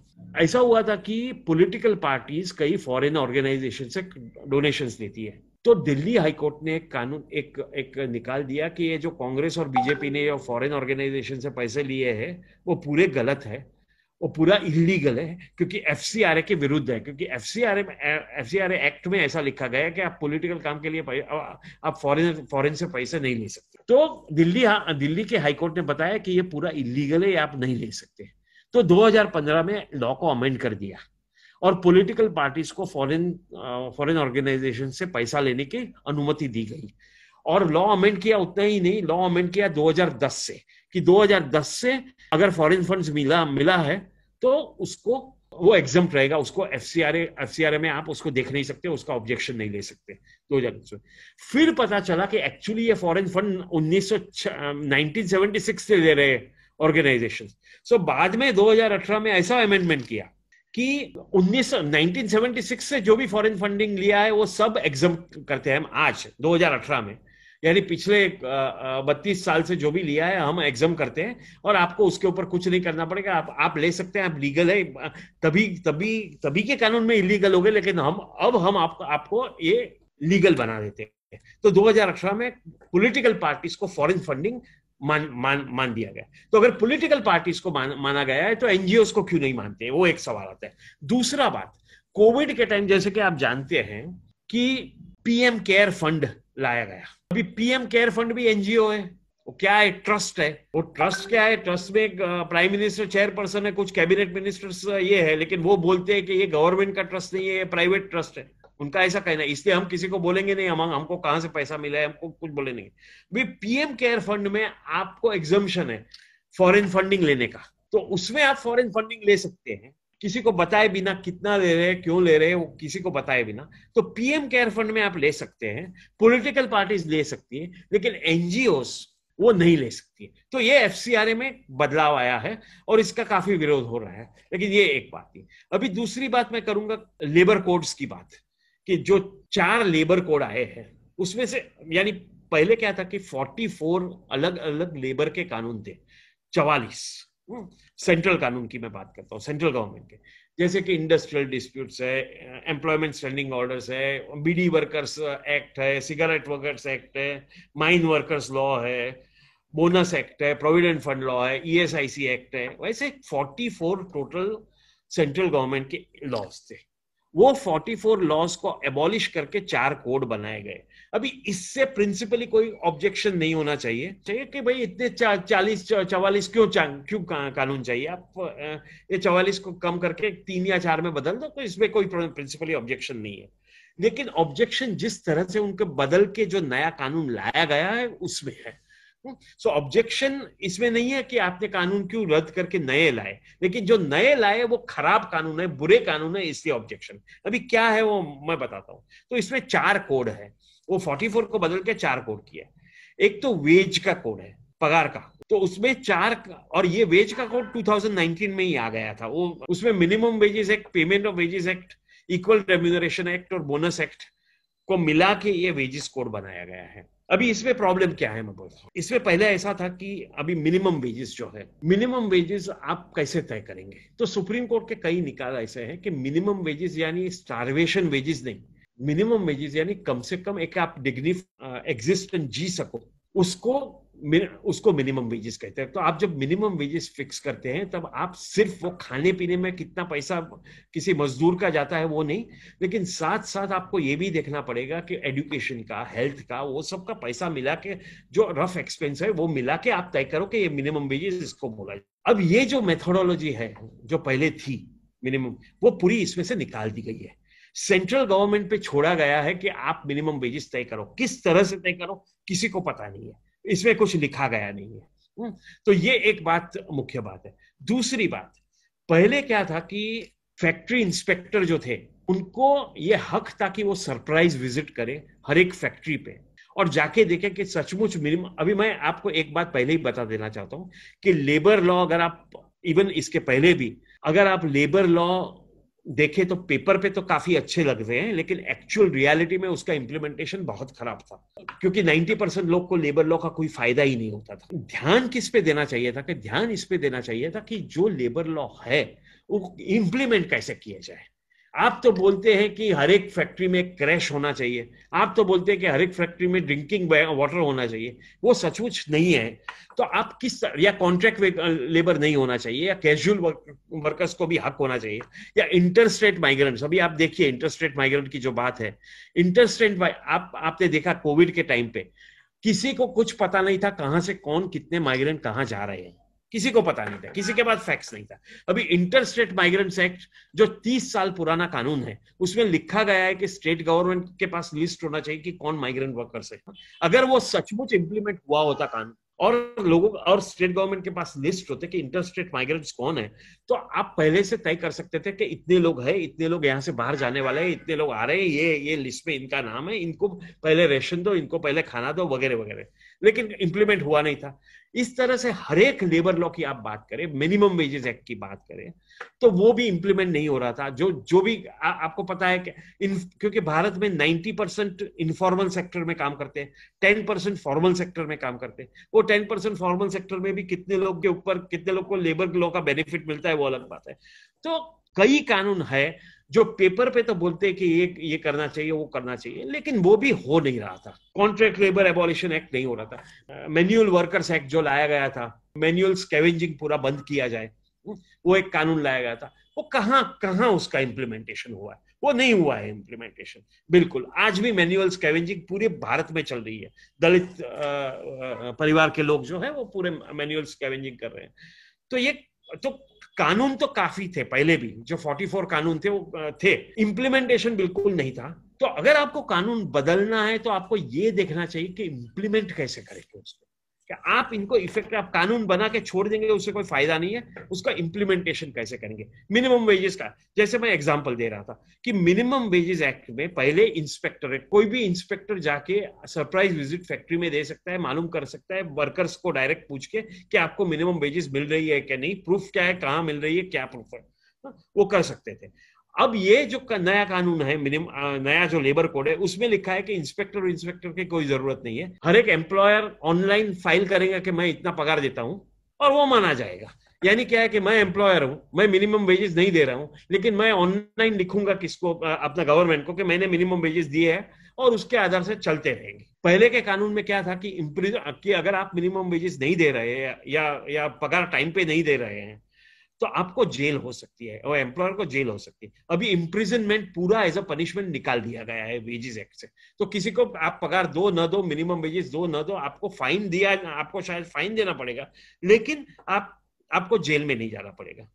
ऐसा हुआ था कि पॉलिटिकल पार्टीज कई फॉरेन ऑर्गेनाइजेशन से डोनेशन देती है तो दिल्ली हाईकोर्ट ने एक कानून एक एक निकाल दिया कि ये जो कांग्रेस और बीजेपी ने जो फॉरेन ऑर्गेनाइजेशन से पैसे लिए हैं वो पूरे गलत है वो पूरा इलीगल है क्योंकि एफ के विरुद्ध है क्योंकि F C R R F C act में ऐसा लिखा गया है कि आप पॉलिटिकल काम के लिए आप फॉरेन फॉरेन से पैसे नहीं ले सकते तो दिल्ली हाँ, दिल्ली के हाईकोर्ट ने बताया कि ये पूरा इलीगल है आप नहीं ले सकते तो 2015 में लॉ को अमेंड कर दिया और पॉलिटिकल पार्टीज को फॉरेन फॉरेन ऑर्गेनाइजेशन से पैसा लेने की अनुमति दी गई और लॉ अमेंड किया उतना ही नहीं लॉ अमेंड किया 2010 से कि 2010 से अगर फॉरेन फंड्स मिला मिला है तो उसको वो एग्जाम रहेगा उसको एफ सी में आप उसको देख नहीं सकते उसका ऑब्जेक्शन नहीं ले सकते दो हजार फिर पता चला कि एक्चुअली ये फॉरेन फंड उन्नीस सौ से दे रहे ऑर्गेनाइजेशन सो so, बाद में 2018 में ऐसा अमेंडमेंट किया कि 19 1976 से जो भी फॉरेन फंडिंग लिया है वो सब एग्जाम करते हैं हम आज 2018 में यानी पिछले बत्तीस साल से जो भी लिया है हम एग्जाम करते हैं और आपको उसके ऊपर कुछ नहीं करना पड़ेगा आप आप ले सकते हैं आप लीगल है तभी तभी तभी के कानून में इलीगल हो गए लेकिन हम अब हम आप, आपको ये लीगल बना देते हैं तो दो में पोलिटिकल पार्टीज को फॉरेन फंडिंग मान मान मान दिया गया तो अगर पॉलिटिकल पार्टीज को मान, माना गया है तो एनजीओ को क्यों नहीं मानते वो एक सवाल आता है दूसरा बात कोविड के टाइम जैसे कि आप जानते हैं कि पीएम केयर फंड लाया गया अभी पीएम केयर फंड भी एनजीओ है वो क्या है ट्रस्ट है वो ट्रस्ट क्या है ट्रस्ट में एक प्राइम मिनिस्टर चेयरपर्सन है कुछ कैबिनेट मिनिस्टर्स ये है लेकिन वो बोलते हैं कि ये गवर्नमेंट का ट्रस्ट नहीं है ये प्राइवेट ट्रस्ट है उनका ऐसा कहना है इसलिए हम किसी को बोलेंगे नहीं हम हमको कहां से पैसा मिला है हमको कुछ बोले नहीं भी पीएम केयर फंड में आपको एग्जम्शन है फॉरेन फंडिंग लेने का तो उसमें आप फॉरेन फंडिंग ले सकते हैं किसी को बताए बिना कितना ले रहे हैं क्यों ले रहे हैं वो किसी को बताए बिना तो पीएम केयर फंड में आप ले सकते हैं पॉलिटिकल पार्टीज ले सकती है लेकिन एनजीओ वो नहीं ले सकती है तो ये एफ में बदलाव आया है और इसका काफी विरोध हो रहा है लेकिन ये एक बात थी अभी दूसरी बात मैं करूंगा लेबर कोड्स की बात कि जो चार लेबर कोड आए हैं उसमें से यानी पहले क्या था कि 44 अलग अलग लेबर के कानून थे चवालीस हम्म। सेंट्रल कानून की मैं बात करता हूँ सेंट्रल गवर्नमेंट के जैसे कि इंडस्ट्रियल डिस्प्यूट्स है एम्प्लॉयमेंट स्टैंडिंग ऑर्डर्स है बीडी वर्कर्स एक्ट है सिगरेट वर्कर्स एक्ट है माइन वर्कर्स लॉ है बोनस एक्ट है प्रोविडेंट फंड लॉ है ईएसआईसी e एक्ट है वैसे 44 टोटल सेंट्रल गवर्नमेंट के लॉस थे वो 44 लॉस को एबॉलिश करके चार कोड बनाए गए अभी इससे प्रिंसिपली कोई ऑब्जेक्शन नहीं होना चाहिए चाहिए कि भाई इतने चालीस चवालीस क्यों क्यों कानून चाहिए आप ये चवालीस को कम करके तीन या चार में बदल दो तो इसमें कोई प्रिंसिपली ऑब्जेक्शन नहीं है लेकिन ऑब्जेक्शन जिस तरह से उनके बदल के जो नया कानून लाया गया है उसमें है सो हम्म, so, ऑब्जेक्शन इसमें नहीं है कि आपने कानून क्यों रद्द करके नए लाए लेकिन जो नए लाए वो खराब कानून है बुरे कानून है इसलिए ऑब्जेक्शन अभी क्या है वो मैं बताता हूं तो इसमें चार कोड है वो 44 को बदल के चार कोड किया एक तो वेज का कोड है पगार का तो उसमें चार और ये वेज का कोड 2019 में ही आ गया था वो उसमें minimum wages act payment of wages act equal remuneration act और बोनस एक्ट को मिला के ये वेजेस कोड बनाया गया है अभी इसमें प्रॉब्लम क्या है मैं बोलता हूँ इसमें पहले ऐसा था कि अभी मिनिमम वेजेस जो है मिनिमम वेजेस आप कैसे तय करेंगे तो सुप्रीम कोर्ट के कई निकाल ऐसे हैं कि मिनिमम वेजेस यानी स्टार्वेशन वेजेस नहीं मिनिमम वेजेस यानी कम से कम एक आप डिग्री एग्जिस्टेंस जी सको उसको उसको मिनिमम वेजेस कहते हैं तो आप जब मिनिमम वेजेस फिक्स करते हैं तब आप सिर्फ वो खाने पीने में कितना पैसा किसी मजदूर का जाता है वो नहीं लेकिन साथ साथ आपको ये भी देखना पड़ेगा कि एडुकेशन का हेल्थ का वो सब का पैसा मिला के जो रफ एक्सपेंस है वो मिला के आप तय करो कि ये मिनिमम वेजेस इसको बोला अब ये जो मेथोडोलॉजी है जो पहले थी मिनिमम वो पूरी इसमें से निकाल दी गई है सेंट्रल गवर्नमेंट पे छोड़ा गया है कि आप मिनिमम वेजेस तय करो किस तरह से तय करो किसी को पता नहीं है इसमें कुछ लिखा गया नहीं है हम्म, तो ये एक बात मुख्य बात है दूसरी बात पहले क्या था कि फैक्ट्री इंस्पेक्टर जो थे उनको ये हक था कि वो सरप्राइज विजिट करें हर एक फैक्ट्री पे और जाके देखें कि सचमुच मिनिमम अभी मैं आपको एक बात पहले ही बता देना चाहता हूं कि लेबर लॉ अगर आप इवन इसके पहले भी अगर आप लेबर लॉ देखे तो पेपर पे तो काफी अच्छे लग रहे हैं लेकिन एक्चुअल रियलिटी में उसका इम्प्लीमेंटेशन बहुत खराब था क्योंकि 90 परसेंट लोग को लेबर लॉ का कोई फायदा ही नहीं होता था ध्यान किस पे देना चाहिए था कि ध्यान इस पे देना चाहिए था कि जो लेबर लॉ है वो इम्प्लीमेंट कैसे किया जाए आप तो बोलते हैं कि हर एक फैक्ट्री में क्रैश होना चाहिए आप तो बोलते हैं कि हर एक फैक्ट्री में ड्रिंकिंग वाटर होना चाहिए वो सचमुच नहीं है तो आप किस या कॉन्ट्रैक्ट लेबर नहीं होना चाहिए या कैजुअल वर्कर्स को भी हक होना चाहिए या इंटरस्टेट माइग्रेंट अभी आप देखिए इंटरस्टेट माइग्रेंट की जो बात है इंटरस्टेट आप आपने देखा कोविड के टाइम पे किसी को कुछ पता नहीं था कहां से कौन कितने माइग्रेंट कहां जा रहे हैं किसी को पता नहीं था किसी के पास फैक्स नहीं था अभी इंटर स्टेट माइग्रेंट्स एक्ट जो 30 साल पुराना कानून है उसमें लिखा गया है कि स्टेट गवर्नमेंट के पास लिस्ट होना चाहिए कि कौन माइग्रेंट वर्कर्स है अगर वो सचमुच इंप्लीमेंट हुआ होता कानून और लोगों और स्टेट गवर्नमेंट के पास लिस्ट होते कि इंटर स्टेट माइग्रेंट्स कौन है तो आप पहले से तय कर सकते थे कि इतने लोग हैं इतने लोग यहाँ से बाहर जाने वाले हैं इतने लोग आ रहे हैं ये ये लिस्ट में इनका नाम है इनको पहले रेशन दो इनको पहले खाना दो वगैरह वगैरह लेकिन इंप्लीमेंट हुआ नहीं था इस तरह से हरेक लेबर लॉ की आप बात करें मिनिमम वेजेस एक्ट की बात करें तो वो भी इंप्लीमेंट नहीं हो रहा था जो जो भी आ, आपको पता है कि इन, क्योंकि भारत में 90 परसेंट इनफॉर्मल सेक्टर में काम करते हैं 10 परसेंट फॉर्मल सेक्टर में काम करते हैं वो 10 परसेंट फॉर्मल सेक्टर में भी कितने लोग के ऊपर कितने लोग को लेबर लॉ का बेनिफिट मिलता है वो अलग बात है तो कई कानून है जो पेपर पे तो बोलते हैं कि ये ये करना चाहिए वो करना चाहिए लेकिन वो भी हो नहीं रहा था कॉन्ट्रैक्ट लेबर एबोलिशन एक्ट नहीं हो रहा था मैन्युअल वर्कर्स एक्ट जो लाया गया था मैन्युअल स्केवेंजिंग पूरा बंद किया जाए हम्म, वो एक कानून लाया गया था वो कहाँ कहाँ उसका इम्प्लीमेंटेशन हुआ है वो नहीं हुआ है इम्प्लीमेंटेशन बिल्कुल आज भी मैनुअल स्केवेंजिंग पूरे भारत में चल रही है दलित uh, uh, परिवार के लोग जो है वो पूरे मैन्युअल स्केवेंजिंग कर रहे हैं तो ये तो कानून तो काफी थे पहले भी जो 44 कानून थे वो थे इम्प्लीमेंटेशन बिल्कुल नहीं था तो अगर आपको कानून बदलना है तो आपको ये देखना चाहिए कि इम्प्लीमेंट कैसे करेंगे उसको कि आप इनको इफेक्ट आप कानून बना के छोड़ देंगे उससे कोई फायदा नहीं है उसका इंप्लीमेंटेशन कैसे करेंगे मिनिमम वेजेस का जैसे मैं एग्जाम्पल दे रहा था कि मिनिमम वेजेस एक्ट में पहले इंस्पेक्टरेट कोई भी इंस्पेक्टर जाके सरप्राइज विजिट फैक्ट्री में दे सकता है मालूम कर सकता है वर्कर्स को डायरेक्ट पूछ के कि आपको मिनिमम वेजेस मिल रही है क्या नहीं प्रूफ क्या है कहाँ मिल रही है क्या प्रूफ है हाँ, वो कर सकते थे अब ये जो नया कानून है मिनिमम नया जो लेबर कोड है उसमें लिखा है कि इंस्पेक्टर और इंस्पेक्टर की कोई जरूरत नहीं है हर एक एम्प्लॉयर ऑनलाइन फाइल करेगा कि मैं इतना पगार देता हूँ और वो माना जाएगा यानी क्या है कि मैं एम्प्लॉयर हूँ मैं मिनिमम वेजेस नहीं दे रहा हूँ लेकिन मैं ऑनलाइन लिखूंगा किसको अपना गवर्नमेंट को कि मैंने मिनिमम वेजेस दिए हैं और उसके आधार से चलते रहेंगे पहले के कानून में क्या था कि कि अगर आप मिनिमम वेजेस नहीं दे रहे हैं या या पगार टाइम पे नहीं दे रहे हैं तो आपको जेल हो सकती है और एम्प्लॉयर को जेल हो सकती है अभी इम्प्रिजनमेंट पूरा एज अ पनिशमेंट निकाल दिया गया है वेजेस एक्ट से तो किसी को आप पगार दो न दो मिनिमम वेजेस दो न दो आपको फाइन दिया आपको शायद फाइन देना पड़ेगा लेकिन आप आपको जेल में नहीं जाना पड़ेगा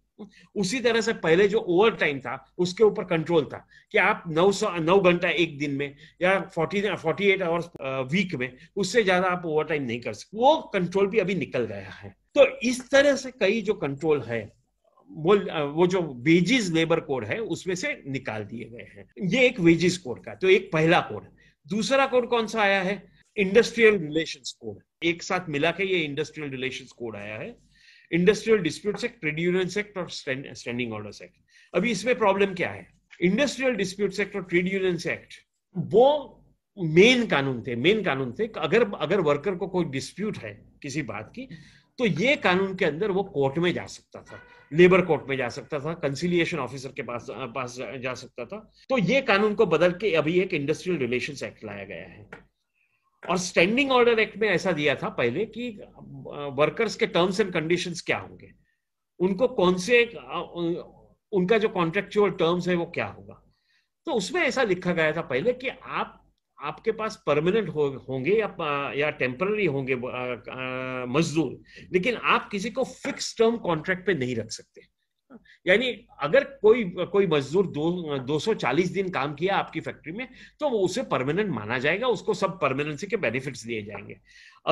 उसी तरह से पहले जो ओवर टाइम था उसके ऊपर कंट्रोल था कि आप 900 नौ घंटा एक दिन में या 40 48 आवर्स वीक में उससे ज्यादा आप ओवर टाइम नहीं कर सकते वो कंट्रोल भी अभी निकल गया है तो इस तरह से कई जो कंट्रोल है वो वो जो वेजिस लेबर कोड है उसमें से निकाल दिए गए हैं ये एक वेजिस कोड का तो एक पहला कोड दूसरा कोड कौन सा आया है इंडस्ट्रियल रिलेशन कोड एक साथ मिला के ये इंडस्ट्रियल रिलेशन कोड आया है industrial dispute act trade union act और स्टैंडिंग ऑर्डर एक्ट अभी इसमें प्रॉब्लम क्या है इंडस्ट्रियल डिस्प्यूट एक्ट और ट्रेड यूनियन एक्ट वो मेन कानून थे मेन कानून थे अगर अगर वर्कर को कोई डिस्प्यूट है किसी बात की तो ये कानून के अंदर वो कोर्ट में जा सकता था लेबर कोर्ट में जा सकता था कंसिलिएशन ऑफिसर के पास पास जा सकता था तो ये कानून को बदल के अभी एक इंडस्ट्रियल रिलेशन एक्ट लाया गया है और स्टैंडिंग ऑर्डर एक्ट में ऐसा दिया था पहले कि वर्कर्स के टर्म्स एंड कंडीशन क्या होंगे उनको कौन से उनका जो कॉन्ट्रेक्चुअल टर्म्स है वो क्या होगा तो उसमें ऐसा लिखा गया था पहले कि आप आपके पास परमानेंट हो, होंगे या या टेम्पररी होंगे मजदूर लेकिन आप किसी को फिक्स टर्म कॉन्ट्रैक्ट पे नहीं रख सकते यानी अगर कोई कोई मजदूर दो दो सौ चालीस दिन काम किया आपकी फैक्ट्री में तो वो उसे परमानेंट माना जाएगा उसको सब परमानेंसी के बेनिफिट्स दिए जाएंगे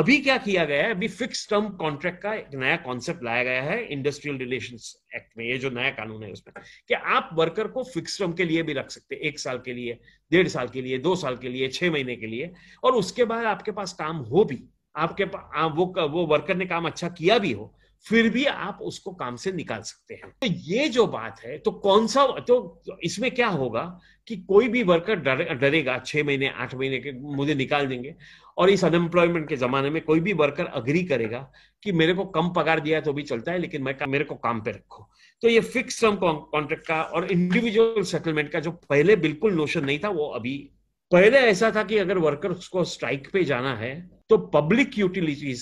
अभी क्या किया गया है अभी फिक्स टर्म कॉन्ट्रैक्ट का एक नया कॉन्सेप्ट लाया गया है इंडस्ट्रियल रिलेशन एक्ट में ये जो नया कानून है उसमें कि आप वर्कर को फिक्स टर्म के लिए भी रख सकते एक साल के लिए डेढ़ साल के लिए दो साल के लिए छह महीने के लिए और उसके बाद आपके पास काम हो भी आपके पास वो वो वर्कर ने काम अच्छा किया भी हो फिर भी आप उसको काम से निकाल सकते हैं तो ये जो बात है तो कौन सा तो इसमें क्या होगा कि कोई भी वर्कर डरेगा छह महीने आठ महीने के मुझे निकाल देंगे और इस अनएम्प्लॉयमेंट के जमाने में कोई भी वर्कर अग्री करेगा कि मेरे को कम पगार दिया तो भी चलता है लेकिन मैं मेरे को काम पे रखो तो ये फिक्स टर्म कॉन्ट्रैक्ट का और इंडिविजुअल सेटलमेंट का जो पहले बिल्कुल नोशन नहीं था वो अभी पहले ऐसा था कि अगर वर्कर्स को स्ट्राइक पे जाना है तो public utilities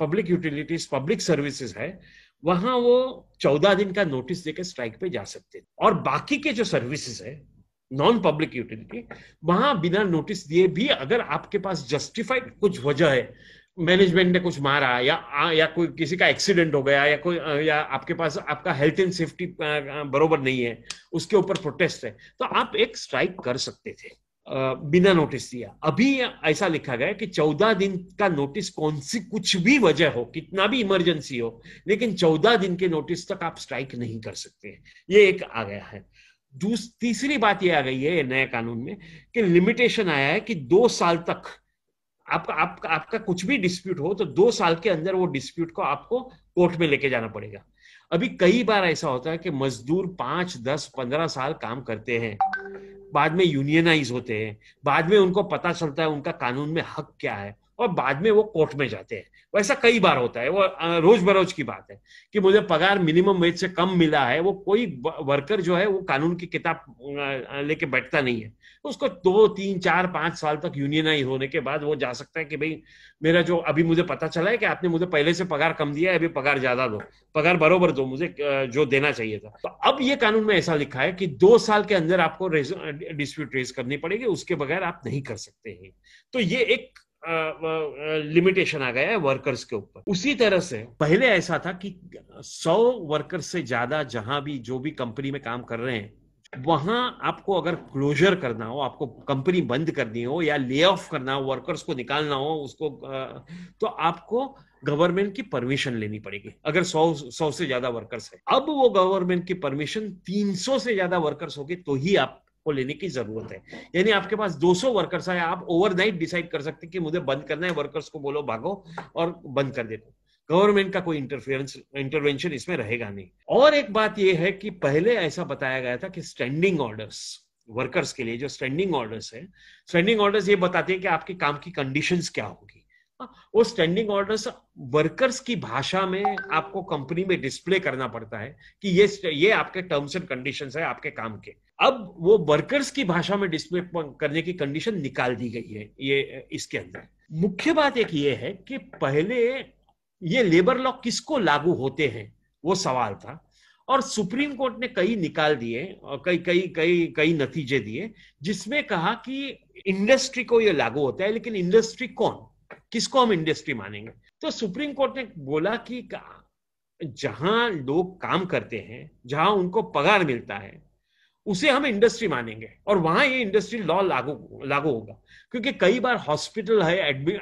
public utilities public services है वहां वो चौदह दिन का नोटिस देकर स्ट्राइक पे जा सकते और बाकी के जो सर्विसेज है नॉन पब्लिक यूटिलिटी वहां बिना नोटिस दिए भी अगर आपके पास जस्टिफाइड कुछ वजह है मैनेजमेंट ने कुछ मारा या आ, या कोई किसी का एक्सीडेंट हो गया या कोई या आपके पास आपका हेल्थ एंड सेफ्टी बरोबर नहीं है उसके ऊपर प्रोटेस्ट है तो आप एक स्ट्राइक कर सकते थे बिना नोटिस दिया अभी ऐसा लिखा गया कि चौदह दिन का नोटिस कौन सी कुछ भी वजह हो कितना भी इमरजेंसी हो लेकिन चौदह दिन के नोटिस तक आप स्ट्राइक नहीं कर सकते हैं ये एक आ गया है तीसरी बात ये आ गई है नए कानून में कि लिमिटेशन आया है कि दो साल तक आपका आपका आपका कुछ भी डिस्प्यूट हो तो दो साल के अंदर वो डिस्प्यूट को आपको कोर्ट में लेके जाना पड़ेगा अभी कई बार ऐसा होता है कि मजदूर पांच दस पंद्रह साल काम करते हैं बाद में यूनियनाइज होते हैं बाद में उनको पता चलता है उनका कानून में हक क्या है और बाद में वो कोर्ट में जाते हैं वैसा कई बार होता है वो रोज बरोज की बात है कि मुझे पगार मिनिमम वेज से कम मिला है वो कोई वर्कर जो है वो कानून की किताब लेके बैठता नहीं है उसको दो तीन चार पांच साल तक यूनियनाइज होने के बाद वो जा सकता है कि भाई मेरा जो अभी मुझे पता चला है कि आपने मुझे पहले से पगार कम दिया है अभी पगार ज्यादा दो पगार बरोबर दो मुझे जो देना चाहिए था तो अब ये कानून में ऐसा लिखा है कि दो साल के अंदर आपको डिस्प्यूट रेज करनी पड़ेगी उसके बगैर आप नहीं कर सकते हैं तो ये एक लिमिटेशन आ गया है वर्कर्स के ऊपर उसी तरह से पहले ऐसा था कि सौ वर्कर्स से ज्यादा जहां भी जो भी कंपनी में काम कर रहे हैं वहां आपको अगर क्लोजर करना हो आपको कंपनी बंद करनी हो या ले ऑफ करना हो वर्कर्स को निकालना हो उसको तो आपको गवर्नमेंट की परमिशन लेनी पड़ेगी अगर सौ सौ से ज्यादा वर्कर्स है अब वो गवर्नमेंट की परमिशन 300 से ज्यादा वर्कर्स होगी तो ही आप को लेने की जरूरत है यानी आपके पास 200 वर्कर्स है आप ओवरनाइट डिसाइड कर सकते कि मुझे बंद करना है वर्कर्स को बोलो भागो और बंद कर देते गवर्नमेंट का कोई इंटरफेरेंस इंटरवेंशन इसमें रहेगा नहीं और एक बात यह है कि पहले ऐसा बताया गया था कि स्टैंडिंग ऑर्डर्स वर्कर्स के लिए जो स्टैंडिंग ऑर्डर्स है स्टैंडिंग ऑर्डर्स ये बताते हैं कि आपके काम की कंडीशन क्या होगी हाँ, वो स्टैंडिंग ऑर्डर्स वर्कर्स की भाषा में आपको कंपनी में डिस्प्ले करना पड़ता है कि ये ये आपके टर्म्स एंड कंडीशंस है आपके काम के अब वो वर्कर्स की भाषा में डिस्प्ले करने की कंडीशन निकाल दी गई है ये इसके अंदर मुख्य बात एक ये है कि पहले ये लेबर लॉ किसको लागू होते हैं वो सवाल था और सुप्रीम कोर्ट ने कई निकाल दिए और कई कई कई कई नतीजे दिए जिसमें कहा कि इंडस्ट्री को ये लागू होता है लेकिन इंडस्ट्री कौन किसको हम इंडस्ट्री मानेंगे तो सुप्रीम कोर्ट ने बोला कि जहां लोग काम करते हैं जहां उनको पगार मिलता है उसे हम इंडस्ट्री मानेंगे और वहां ये इंडस्ट्री लॉ लागू लागू होगा क्योंकि कई बार हॉस्पिटल है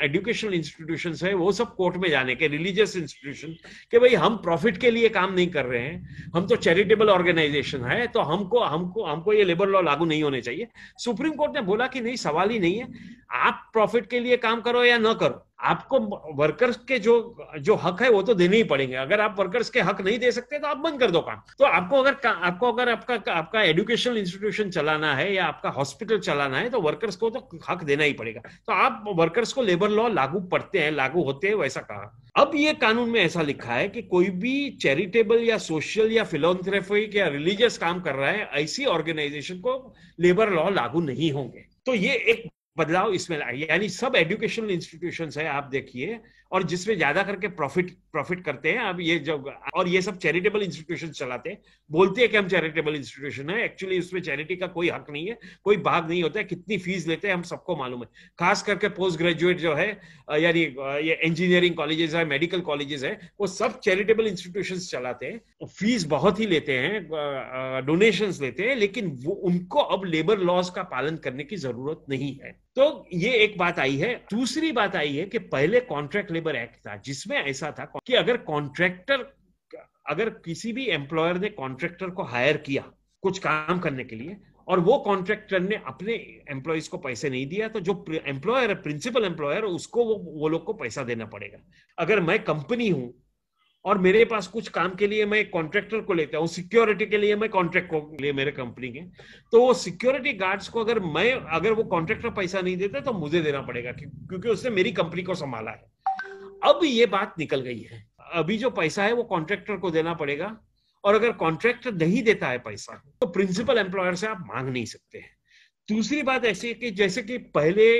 एजुकेशनल इंस्टीट्यूशन है वो सब कोर्ट में जाने के रिलीजियस इंस्टीट्यूशन के भाई हम प्रॉफिट के लिए काम नहीं कर रहे हैं हम तो चैरिटेबल ऑर्गेनाइजेशन है तो हमको हमको हमको ये लेबर लॉ लागू नहीं होने चाहिए सुप्रीम कोर्ट ने बोला कि नहीं सवाल ही नहीं है आप प्रॉफिट के लिए काम करो या ना करो आपको वर्कर्स के जो जो हक है वो तो देने ही पड़ेंगे अगर आप वर्कर्स के हक नहीं दे सकते तो आप बंद कर दो काम तो आपको अगर आपको अगर आपका आपका एजुकेशनल इंस्टीट्यूशन चलाना है या आपका हॉस्पिटल चलाना है तो वर्कर्स को तो हक देना ही पड़ेगा तो आप वर्कर्स को लेबर लॉ लागू पड़ते हैं लागू होते हैं वैसा कहा अब ये कानून में ऐसा लिखा है कि कोई भी चैरिटेबल या सोशल या फिलोथ्रेफिक या रिलीजियस काम कर रहा है ऐसी ऑर्गेनाइजेशन को लेबर लॉ लागू नहीं होंगे तो ये एक बदलाव इसमें लाए यानी सब एजुकेशनल इंस्टीट्यूशन है आप देखिए और जिसमें ज्यादा करके प्रॉफिट प्रॉफिट करते हैं अब ये जब और ये सब चैरिटेबल इंस्टीट्यूशन चलाते हैं बोलते हैं कि हम चैरिटेबल इंस्टीट्यूशन है एक्चुअली उसमें चैरिटी का कोई हक नहीं है कोई भाग नहीं होता है कितनी फीस लेते हैं हम सबको मालूम है खास करके पोस्ट ग्रेजुएट जो है यानी ये इंजीनियरिंग कॉलेजेस है मेडिकल कॉलेजेस है वो सब चैरिटेबल इंस्टीट्यूशन चलाते हैं फीस बहुत ही लेते हैं डोनेशन लेते हैं लेकिन वो उनको अब लेबर लॉस का पालन करने की जरूरत नहीं है तो ये एक बात आई है दूसरी बात आई है कि पहले कॉन्ट्रैक्ट लेबर एक्ट था जिसमें ऐसा था कि अगर कॉन्ट्रैक्टर अगर किसी भी एम्प्लॉयर ने कॉन्ट्रैक्टर को हायर किया कुछ काम करने के लिए और वो कॉन्ट्रैक्टर ने अपने एम्प्लॉयज को पैसे नहीं दिया तो जो एम्प्लॉयर है प्रिंसिपल एम्प्लॉयर उसको वो वो लोग को पैसा देना पड़ेगा अगर मैं कंपनी हूं और मेरे पास कुछ काम के लिए मैं कॉन्ट्रेक्टर को लेता हूँ सिक्योरिटी के लिए मैं कॉन्ट्रैक्ट को ले मेरे कंपनी के तो वो सिक्योरिटी गार्ड्स को अगर मैं अगर वो कॉन्ट्रेक्टर पैसा नहीं देता तो मुझे देना पड़ेगा क्योंकि उसने मेरी कंपनी को संभाला है अब ये बात निकल गई है अभी जो पैसा है वो कॉन्ट्रेक्टर को देना पड़ेगा और अगर कॉन्ट्रेक्टर नहीं देता है पैसा तो प्रिंसिपल एम्प्लॉयर से आप मांग नहीं सकते दूसरी बात ऐसी है कि जैसे कि पहले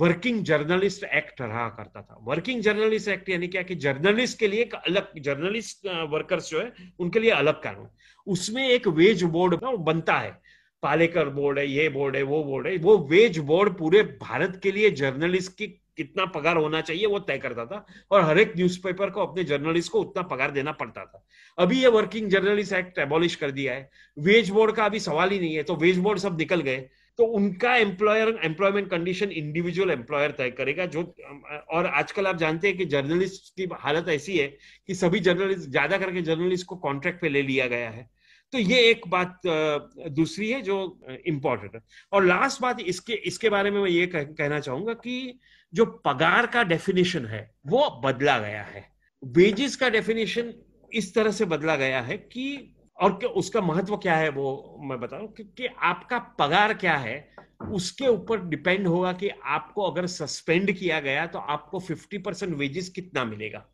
वर्किंग जर्नलिस्ट एक्ट रहा करता था वर्किंग जर्नलिस्ट एक्ट यानी क्या कि जर्नलिस्ट के लिए एक अलग जर्नलिस्ट वर्कर्स जो है उनके लिए अलग कानून उसमें एक वेज बोर्ड बनता है पालेकर बोर्ड है ये बोर्ड है वो बोर्ड है वो वेज बोर्ड पूरे भारत के लिए जर्नलिस्ट की कितना पगार होना चाहिए वो तय करता था और हर एक न्यूज़पेपर को अपने जर्नलिस्ट को उतना पगार देना पड़ता था अभी ये वर्किंग जर्नलिस्ट एक्ट एबॉलिश कर दिया है वेज बोर्ड का अभी सवाल ही नहीं है तो वेज बोर्ड सब निकल गए तो उनका employer employment condition individual employer तय करेगा जो और आजकल आप जानते हैं कि जर्नलिस्ट की हालत ऐसी है कि सभी जर्नलिस्ट ज्यादा करके जर्नलिस्ट को कॉन्ट्रैक्ट पे ले लिया गया है तो ये एक बात दूसरी है जो इम्पोर्टेंट है और लास्ट बात इसके इसके बारे में मैं ये कह, कहना चाहूंगा कि जो पगार का डेफिनेशन है वो बदला गया है वेजिस का डेफिनेशन इस तरह से बदला गया है कि और उसका महत्व क्या है वो मैं बता रहा हूँ कि आपका पगार क्या है उसके ऊपर डिपेंड होगा कि आपको अगर सस्पेंड किया गया तो आपको 50 परसेंट वेजेस कितना मिलेगा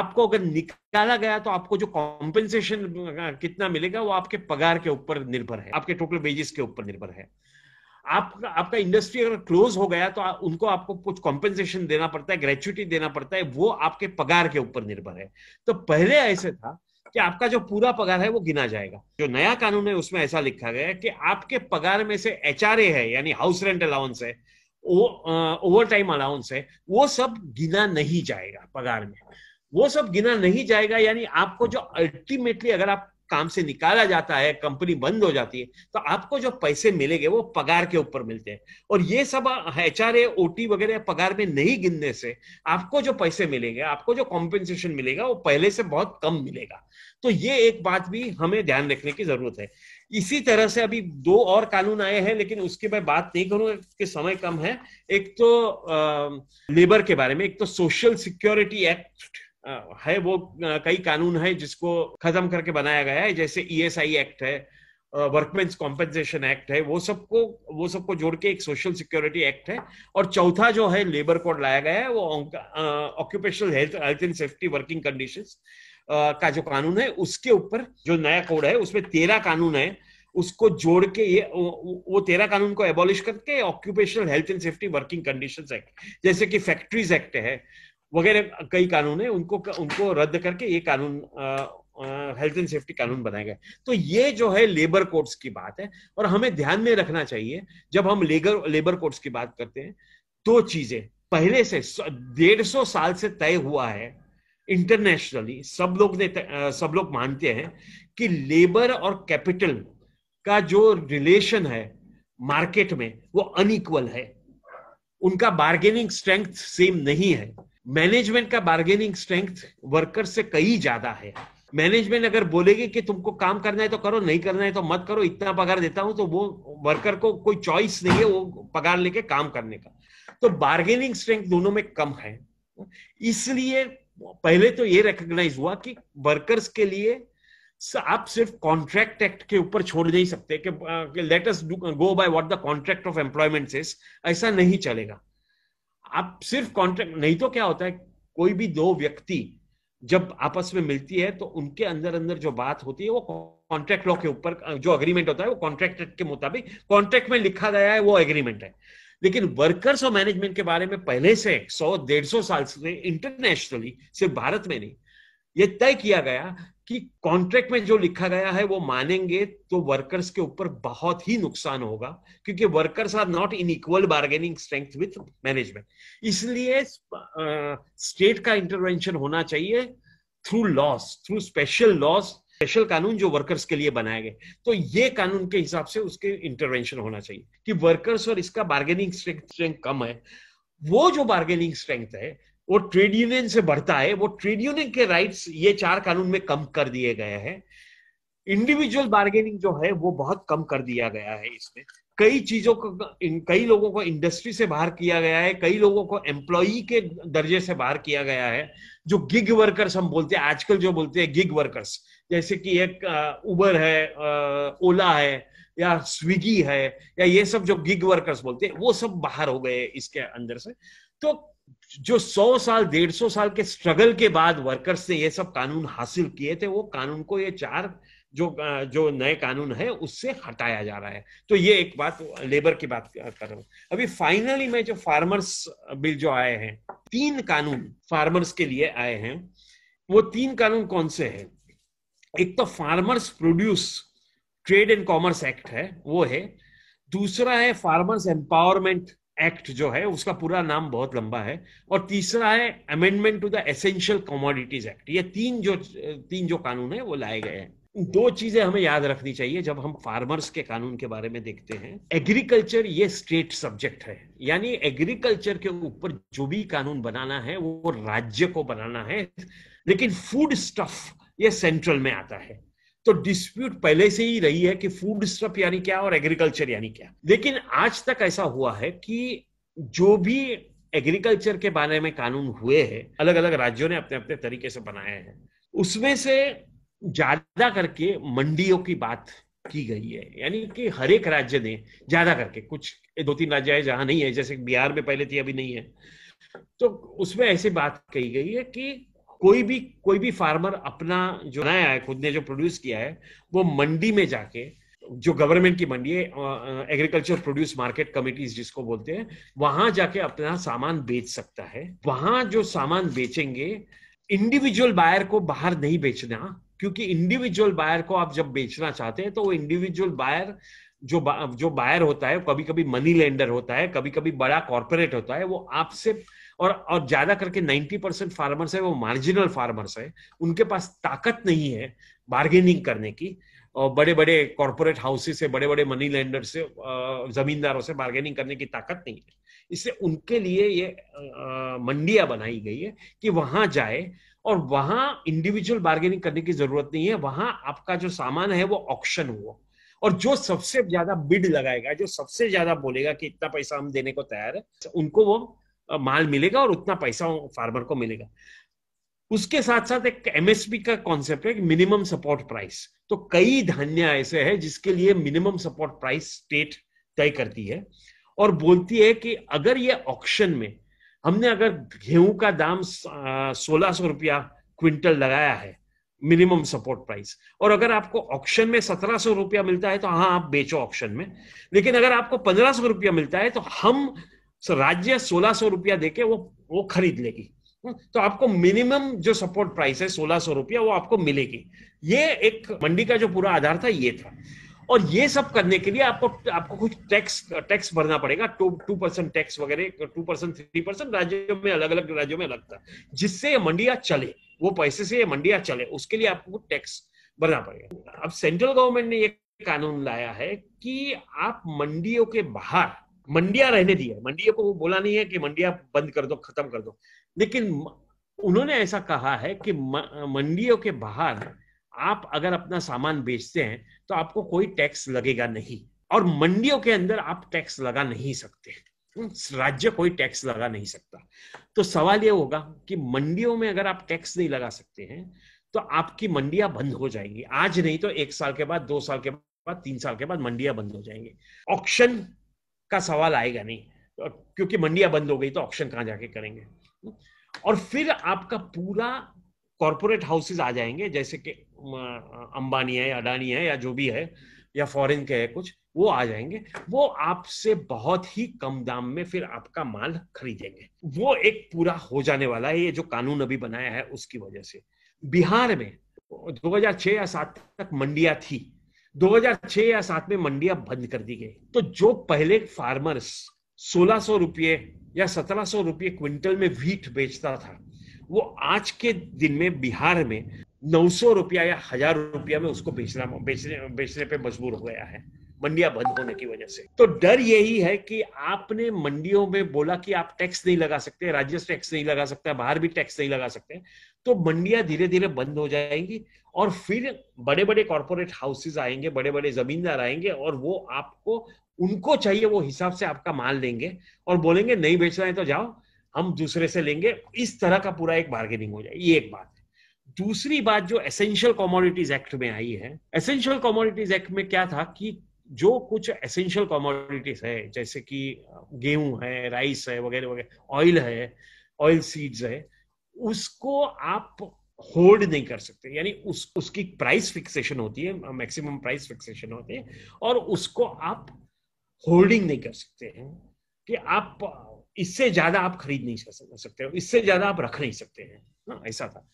आपको अगर निकाला गया तो आपको जो कॉम्पेंसेशन कितना मिलेगा वो आपके पगार के ऊपर निर्भर है आपके टोटल वेजेस के ऊपर निर्भर है आप आपका इंडस्ट्री अगर क्लोज हो गया तो आ, उनको आपको कुछ कॉम्पेंसेशन देना पड़ता है ग्रेचुटी देना पड़ता है वो आपके पगार के ऊपर निर्भर है तो पहले ऐसे था कि आपका जो पूरा पगार है वो गिना जाएगा जो नया कानून है उसमें ऐसा लिखा गया है कि आपके पगार में से एच है यानी हाउस रेंट अलाउंस है ओवर टाइम अलाउंस है वो सब गिना नहीं जाएगा पगार में वो सब गिना नहीं जाएगा यानी आपको जो अल्टीमेटली अगर आप काम से निकाला जाता है कंपनी बंद हो जाती है तो आपको जो पैसे मिलेंगे वो पगार के ऊपर मिलते हैं और ये सब एच आर ओटी वगैरह पगार में नहीं गिनने से आपको जो पैसे मिलेंगे आपको जो कॉम्पेंसेशन मिलेगा वो पहले से बहुत कम मिलेगा तो ये एक बात भी हमें ध्यान रखने की जरूरत है इसी तरह से अभी दो और कानून आए हैं लेकिन उसकी मैं बात नहीं करूंगा क्योंकि समय कम है एक तो आ, लेबर के बारे में एक तो सोशल सिक्योरिटी एक्ट है वो कई कानून है जिसको खत्म करके बनाया गया है जैसे ईएसआई e एक्ट है वर्कमेंस कॉम्पेंसेशन एक्ट है वो सबको वो सबको जोड़ के एक सोशल सिक्योरिटी एक्ट है और चौथा जो है लेबर कोड लाया गया है वो occupational health health and safety working condition का जो कानून है उसके ऊपर जो नया कोड है उसमें तेरह कानून है उसको जोड़ के ये वो तेरह कानून को एबॉलिश करके occupational health and safety working condition act जैसे कि फैक्ट्रीज एक्ट है वगैरह कई कानून है उनको उनको रद्द करके ये कानून हेल्थ एंड सेफ्टी कानून बनाए गए तो ये जो है लेबर कोड्स की बात है और हमें ध्यान में रखना चाहिए जब हम लेबर लेबर कोड्स की बात करते हैं दो तो चीजें पहले से डेढ़ सौ साल से तय हुआ है इंटरनेशनली सब लोग ने सब लोग मानते हैं कि लेबर और कैपिटल का जो रिलेशन है मार्केट में वो अनइक्वल है उनका बार्गेनिंग स्ट्रेंथ सेम नहीं है मैनेजमेंट का बार्गेनिंग स्ट्रेंथ वर्कर से कई ज्यादा है मैनेजमेंट अगर बोलेगी कि तुमको काम करना है तो करो नहीं करना है तो मत करो इतना पगार देता हूं तो वो वर्कर को कोई चॉइस नहीं है वो पगार लेके काम करने का तो बार्गेनिंग स्ट्रेंथ दोनों में कम है इसलिए पहले तो ये रिकग्नाइज हुआ कि वर्कर्स के लिए आप सिर्फ कॉन्ट्रैक्ट एक्ट के ऊपर छोड़ नहीं सकते कि let us go by what the contract of employment is ऐसा नहीं चलेगा आप सिर्फ कॉन्ट्रैक्ट नहीं तो क्या होता है कोई भी दो व्यक्ति जब आपस में मिलती है तो उनके अंदर अंदर जो बात होती है वो कॉन्ट्रैक्ट लॉ के ऊपर जो अग्रीमेंट होता है वो कॉन्ट्रैक्ट के मुताबिक कॉन्ट्रैक्ट में लिखा गया है वो एग्रीमेंट है लेकिन वर्कर्स और मैनेजमेंट के बारे में पहले से सौ डेढ़ सौ साल से इंटरनेशनली सिर्फ भारत में नहीं ये तय किया गया कि कॉन्ट्रैक्ट में जो लिखा गया है वो मानेंगे तो वर्कर्स के ऊपर बहुत ही नुकसान होगा क्योंकि workers are not in equal bargaining strength with management इसलिए स्टेट का इंटरवेंशन होना चाहिए through laws through special laws special कानून जो वर्कर्स के लिए बनाए गए तो ये कानून के हिसाब से उसके इंटरवेंशन होना चाहिए कि वर्कर्स और इसका बार्गेनिंग स्ट्रेंथ कम है वो जो बार्गेनिंग स्ट्रेंथ है वो ट्रेड यूनियन से बढ़ता है वो ट्रेड यूनियन के राइट्स ये चार कानून में कम कर दिए गए हैं इंडिविजुअल बार्गेनिंग जो है वो बहुत कम कर दिया गया है इसमें कई चीजों को कई लोगों को इंडस्ट्री से बाहर किया गया है कई लोगों को एम्प्लॉई के दर्जे से बाहर किया गया है जो गिग वर्कर्स हम बोलते हैं आजकल जो बोलते हैं गिग वर्कर्स जैसे कि एक उबर है ओला है या स्विगी है या ये सब जो गिग वर्कर्स बोलते हैं वो सब बाहर हो गए इसके अंदर से तो जो 100 साल 150 साल के स्ट्रगल के बाद वर्कर्स ने ये सब कानून हासिल किए थे वो कानून को ये चार जो जो नए कानून है उससे हटाया जा रहा है तो ये एक बात लेबर की बात कर रहा हूं अभी फाइनली मैं जो फार्मर्स बिल जो आए हैं तीन कानून फार्मर्स के लिए आए हैं वो तीन कानून कौन से हैं एक तो farmers produce trade and commerce act है वो है दूसरा है फार्मर्स एम्पावरमेंट एक्ट जो है उसका पूरा नाम बहुत लंबा है और तीसरा है amendment to the essential commodities act ये तीन जो तीन जो कानून है वो लाए गए हैं दो चीजें हमें याद रखनी चाहिए जब हम फार्मर्स के कानून के बारे में देखते हैं एग्रीकल्चर ये स्टेट सब्जेक्ट है यानी एग्रीकल्चर के ऊपर जो भी कानून बनाना है वो राज्य को बनाना है लेकिन फूड स्टफ ये सेंट्रल में आता है तो डिस्प्यूट पहले से ही रही है कि फूड स्टप यानी क्या और एग्रीकल्चर यानी क्या लेकिन आज तक ऐसा हुआ है कि जो भी एग्रीकल्चर के बारे में कानून हुए हैं अलग अलग राज्यों ने अपने अपने तरीके से बनाए हैं उसमें से ज्यादा करके मंडियों की बात की गई है यानी कि हर एक राज्य ने ज्यादा करके कुछ दो तीन राज्य है जहां नहीं है जैसे बिहार में पहले थी अभी नहीं है तो उसमें ऐसी बात कही गई है कि कोई भी कोई भी फार्मर अपना जो बनाया है खुद ने जो प्रोड्यूस किया है वो मंडी में जाके जो गवर्नमेंट की मंडी है एग्रीकल्चर प्रोड्यूस मार्केट कमिटीज जिसको बोलते हैं वहां जाके अपना सामान बेच सकता है वहां जो सामान बेचेंगे इंडिविजुअल बायर को बाहर नहीं बेचना क्योंकि इंडिविजुअल बायर को आप जब बेचना चाहते हैं तो वो इंडिविजुअल बायर जो बा, जो बायर होता है कभी कभी मनी लेंडर होता है कभी कभी बड़ा कॉर्पोरेट होता है वो आपसे और और ज्यादा करके 90 परसेंट फार्मर्स है वो मार्जिनल फार्मर्स है उनके पास ताकत नहीं है बार्गेनिंग करने की और बड़े बड़े कॉरपोरेट हाउसेस से बड़े बड़े मनी लेंडर से जमींदारों से बार्गेनिंग करने की ताकत नहीं है इससे उनके लिए ये मंडियां बनाई गई है कि वहां जाए और वहां इंडिविजुअल बार्गेनिंग करने की जरूरत नहीं है वहां आपका जो सामान है वो ऑप्शन हुआ और जो सबसे ज्यादा बिड लगाएगा जो सबसे ज्यादा बोलेगा कि इतना पैसा हम देने को तैयार है उनको वो माल मिलेगा और उतना पैसा फार्मर को मिलेगा उसके साथ साथ एक एमएसपी का कॉन्सेप्ट है मिनिमम सपोर्ट प्राइस तो कई धान्य ऐसे हैं जिसके लिए मिनिमम सपोर्ट प्राइस स्टेट तय करती है और बोलती है कि अगर ये ऑक्शन में हमने अगर गेहूं का दाम सोलह सौ रुपया क्विंटल लगाया है मिनिमम सपोर्ट प्राइस और अगर आपको ऑक्शन में सत्रह सौ रुपया मिलता है तो हाँ आप बेचो ऑक्शन में लेकिन अगर आपको पंद्रह सौ रुपया मिलता है तो हम सो राज्य सोलह सौ रुपया देके वो वो खरीद लेगी हम्म, तो आपको मिनिमम जो सपोर्ट प्राइस है सोलह सौ रुपया वो आपको मिलेगी ये एक मंडी का जो पूरा आधार था ये था और ये सब करने के लिए आपको आपको कुछ टैक्स टैक्स भरना पड़ेगा टू टू परसेंट टैक्स वगैरह टू परसेंट थ्री परसेंट राज्यों में अलग अलग राज्यों में अलग था जिससे ये मंडिया चले वो पैसे से ये मंडिया चले उसके लिए आपको टैक्स भरना पड़ेगा अब सेंट्रल गवर्नमेंट ने ये कानून लाया है कि आप मंडियों के बाहर मंडिया रहने दिया मंडिया को बोला नहीं है कि मंडिया बंद कर दो खत्म कर दो लेकिन उन्होंने ऐसा कहा है कि मंडियों के बाहर आप अगर अपना सामान बेचते हैं तो आपको कोई टैक्स लगेगा नहीं और मंडियों के अंदर आप टैक्स लगा नहीं सकते राज्य कोई टैक्स लगा नहीं सकता तो सवाल यह होगा कि मंडियों में अगर आप टैक्स नहीं लगा सकते हैं तो आपकी मंडियां बंद हो जाएंगी आज नहीं तो एक साल के बाद दो साल के बाद तीन साल के बाद मंडियां बंद हो जाएंगे ऑक्शन का सवाल आएगा नहीं क्योंकि मंडियां बंद हो गई तो ऑप्शन कहाँ जाके करेंगे और फिर आपका पूरा कॉरपोरेट हाउसेज आ जाएंगे जैसे कि अंबानी है अडानी है या जो भी है या फॉरेन के है कुछ वो आ जाएंगे वो आपसे बहुत ही कम दाम में फिर आपका माल खरीदेंगे वो एक पूरा हो जाने वाला है ये जो कानून अभी बनाया है उसकी वजह से बिहार में 2006 या सात तक मंडिया थी 2006 या सात में मंडियां बंद कर दी गई तो जो पहले फार्मर्स सोलह सौ रुपये या सत्रह सौ रुपये क्विंटल में व्हीट बेचता था वो आज के दिन में बिहार में नौ सौ रुपया या हजार रुपया में उसको बेचना बेचने बेचने पे मजबूर हो गया है मंडियां बंद होने की वजह से तो डर यही है कि आपने मंडियों में बोला कि आप टैक्स नहीं लगा सकते राज्य टैक्स नहीं लगा सकते बाहर भी टैक्स नहीं लगा सकते तो मंडियां धीरे धीरे बंद हो जाएंगी और फिर बड़े बड़े कॉरपोरेट हाउसेज आएंगे बड़े बड़े जमींदार आएंगे और वो आपको उनको चाहिए वो हिसाब से आपका माल देंगे और बोलेंगे नहीं बेचना है तो जाओ हम दूसरे से लेंगे इस तरह का पूरा एक बार्गेनिंग हो जाए ये एक बात है दूसरी बात जो एसेंशियल कॉमोडिटीज एक्ट में आई है एसेंशियल कॉमोडिटीज एक्ट में क्या था कि जो कुछ एसेंशियल कॉमोडिटीज है जैसे कि गेहूं है राइस है वगैरह वगैरह ऑयल है ऑयल सीड्स है उसको आप होल्ड नहीं कर सकते यानी उस उसकी प्राइस फिक्सेशन होती है मैक्सिमम प्राइस फिक्सेशन होती है और उसको आप होल्डिंग नहीं कर सकते हैं कि आप इससे ज्यादा आप खरीद नहीं सकते हो इससे ज्यादा आप रख नहीं सकते हैं ना ऐसा था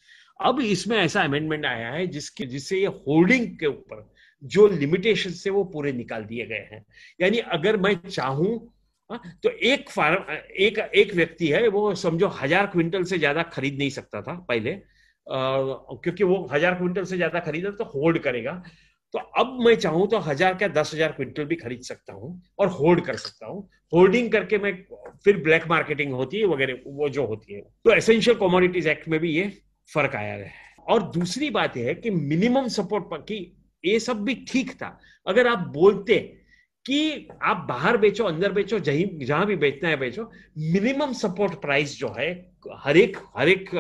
अब इसमें ऐसा अमेंडमेंट आया है जिसके जिससे ये होल्डिंग के ऊपर जो लिमिटेशन से वो पूरे निकाल दिए गए हैं यानी अगर मैं चाहूं हाँ, तो एक फार्म एक एक व्यक्ति है वो समझो हजार क्विंटल से ज्यादा खरीद नहीं सकता था पहले आ, क्योंकि वो हजार क्विंटल से ज्यादा खरीदा तो होल्ड करेगा तो अब मैं चाहूं तो हजार क्या दस हजार क्विंटल भी खरीद सकता हूं और होल्ड कर सकता हूं होल्डिंग करके मैं फिर ब्लैक मार्केटिंग होती है वगैरह वो जो होती है तो एसेंशियल कॉमोडिटीज एक्ट में भी ये फर्क आया है और दूसरी बात यह है कि मिनिमम सपोर्ट की ये सब भी ठीक था अगर आप बोलते कि आप बाहर बेचो अंदर बेचो जहीं जहां भी बेचना है बेचो मिनिमम सपोर्ट प्राइस जो है हर एक हर एक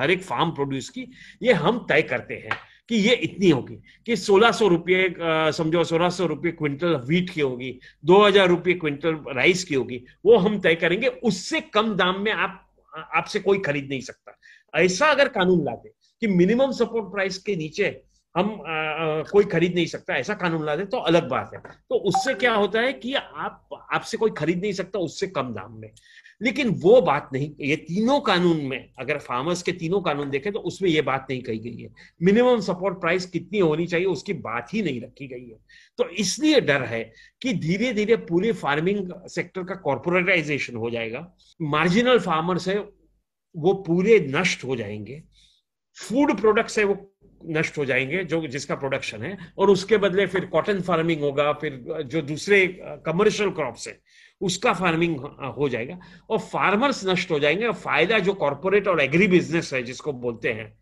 हर एक फार्म प्रोड्यूस की ये हम तय करते हैं कि ये इतनी होगी कि सोलह सौ रुपये समझो सोलह सौ रुपये क्विंटल व्हीट की होगी दो हजार रुपये क्विंटल राइस की होगी वो हम तय करेंगे उससे कम दाम में आप आपसे कोई खरीद नहीं सकता ऐसा अगर कानून लाते कि मिनिमम सपोर्ट प्राइस के नीचे हम आ, कोई खरीद नहीं सकता ऐसा कानून ला दे तो अलग बात है तो उससे क्या होता है कि आप आपसे कोई खरीद नहीं सकता उससे कम दाम में लेकिन वो बात नहीं ये तीनों कानून में अगर फार्मर्स के तीनों कानून देखें तो उसमें ये बात नहीं कही गई है मिनिमम सपोर्ट प्राइस कितनी होनी चाहिए उसकी बात ही नहीं रखी गई है तो इसलिए डर है कि धीरे धीरे पूरे फार्मिंग सेक्टर का कॉरपोरेटाइजेशन हो जाएगा मार्जिनल फार्मर्स है वो पूरे नष्ट हो जाएंगे फूड प्रोडक्ट्स है वो नष्ट हो जाएंगे जो जिसका प्रोडक्शन है और उसके बदले फिर कॉटन फार्मिंग होगा फिर जो दूसरे कमर्शियल क्रॉप्स है उसका फार्मिंग हो जाएगा और फार्मर्स नष्ट हो जाएंगे और फायदा जो कॉरपोरेट और एग्री बिजनेस है जिसको बोलते हैं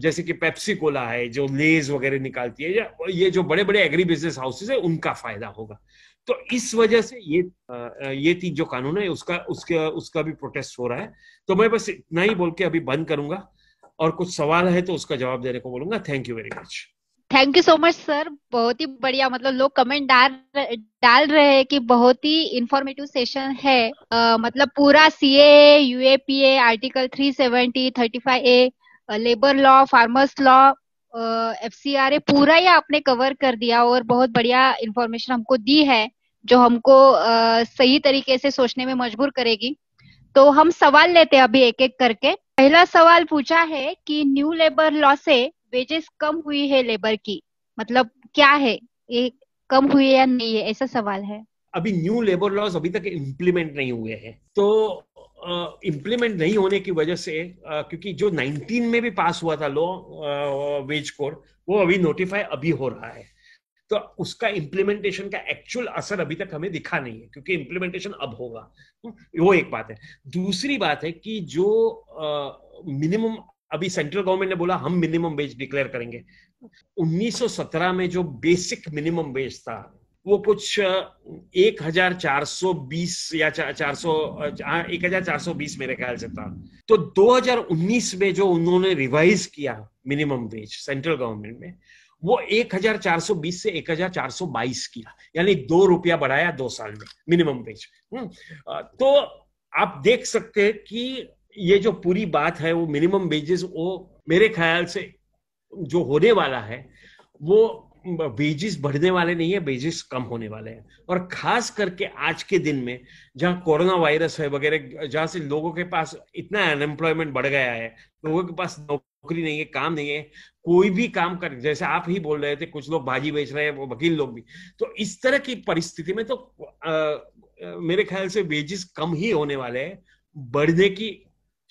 जैसे कि पेप्सी कोला है जो लेज वगैरह निकालती है या ये जो बड़े बड़े एग्री बिजनेस हाउसेज है उनका फायदा होगा तो इस वजह से ये ये तीन जो कानून है उसका उसके उसका भी प्रोटेस्ट हो रहा है तो मैं बस इतना ही बोल के अभी बंद करूंगा और कुछ सवाल है तो उसका जवाब देने को बोलूंगा thank you very much thank you so much sir बहुत ही बढ़िया मतलब लोग कमेंट डाल डाल रहे हैं कि बहुत ही इंफॉर्मेटिव सेशन है uh, मतलब पूरा C A UAPA P A article three seventy thirty five A labour law farmers law F C R A पूरा ही आपने कवर कर दिया और बहुत बढ़िया इंफॉर्मेशन हमको दी है जो हमको uh, सही तरीके से सोचने में मजबूर करेगी तो हम सवाल लेते हैं अभी एक एक करके पहला सवाल पूछा है कि न्यू लेबर लॉ से वेजेस कम हुई है लेबर की मतलब क्या है ये कम हुई है या नहीं है ऐसा सवाल है अभी न्यू लेबर लॉज अभी तक इम्प्लीमेंट नहीं हुए हैं तो इम्प्लीमेंट uh, नहीं होने की वजह से uh, क्योंकि जो 19 में भी पास हुआ था लॉ वेज कोड वो अभी नोटिफाई अभी हो रहा है तो उसका इम्प्लीमेंटेशन का एक्चुअल असर अभी तक हमें दिखा नहीं है क्योंकि इम्प्लीमेंटेशन अब होगा हम्म, वो एक बात है दूसरी बात है कि जो मिनिमम uh, अभी सेंट्रल गवर्नमेंट ने बोला हम मिनिमम वेज डिक्लेयर करेंगे 1917 में जो बेसिक मिनिमम वेज था वो कुछ एक हजार चार बीस या चार चार एक हजार 400 बीस मेरे ख्याल से था तो 2019 में जो उन्होंने रिवाइज किया मिनिमम वेज सेंट्रल गवर्नमेंट में वो 1420 से 1422 किया यानी दो रुपया बढ़ाया दो साल में मिनिमम हम्म, वेज तो आप देख सकते हैं कि ये जो पूरी बात है वो मिनिमम वेजेस वो मेरे ख्याल से जो होने वाला है वो वेजेस बढ़ने वाले नहीं है वेजेस कम होने वाले हैं और खास करके आज के दिन में जहाँ कोरोना वायरस है वगैरह जहां से लोगों के पास इतना अनएम्प्लॉयमेंट बढ़ गया है लोगों के पास नौकरी नहीं है काम नहीं है कोई भी काम कर जैसे आप ही बोल रहे थे कुछ लोग भाजी बेच रहे हैं वो वकील लोग भी तो इस तरह की परिस्थिति में तो आ, मेरे ख्याल से वेजेस कम ही होने वाले हैं बढ़ने की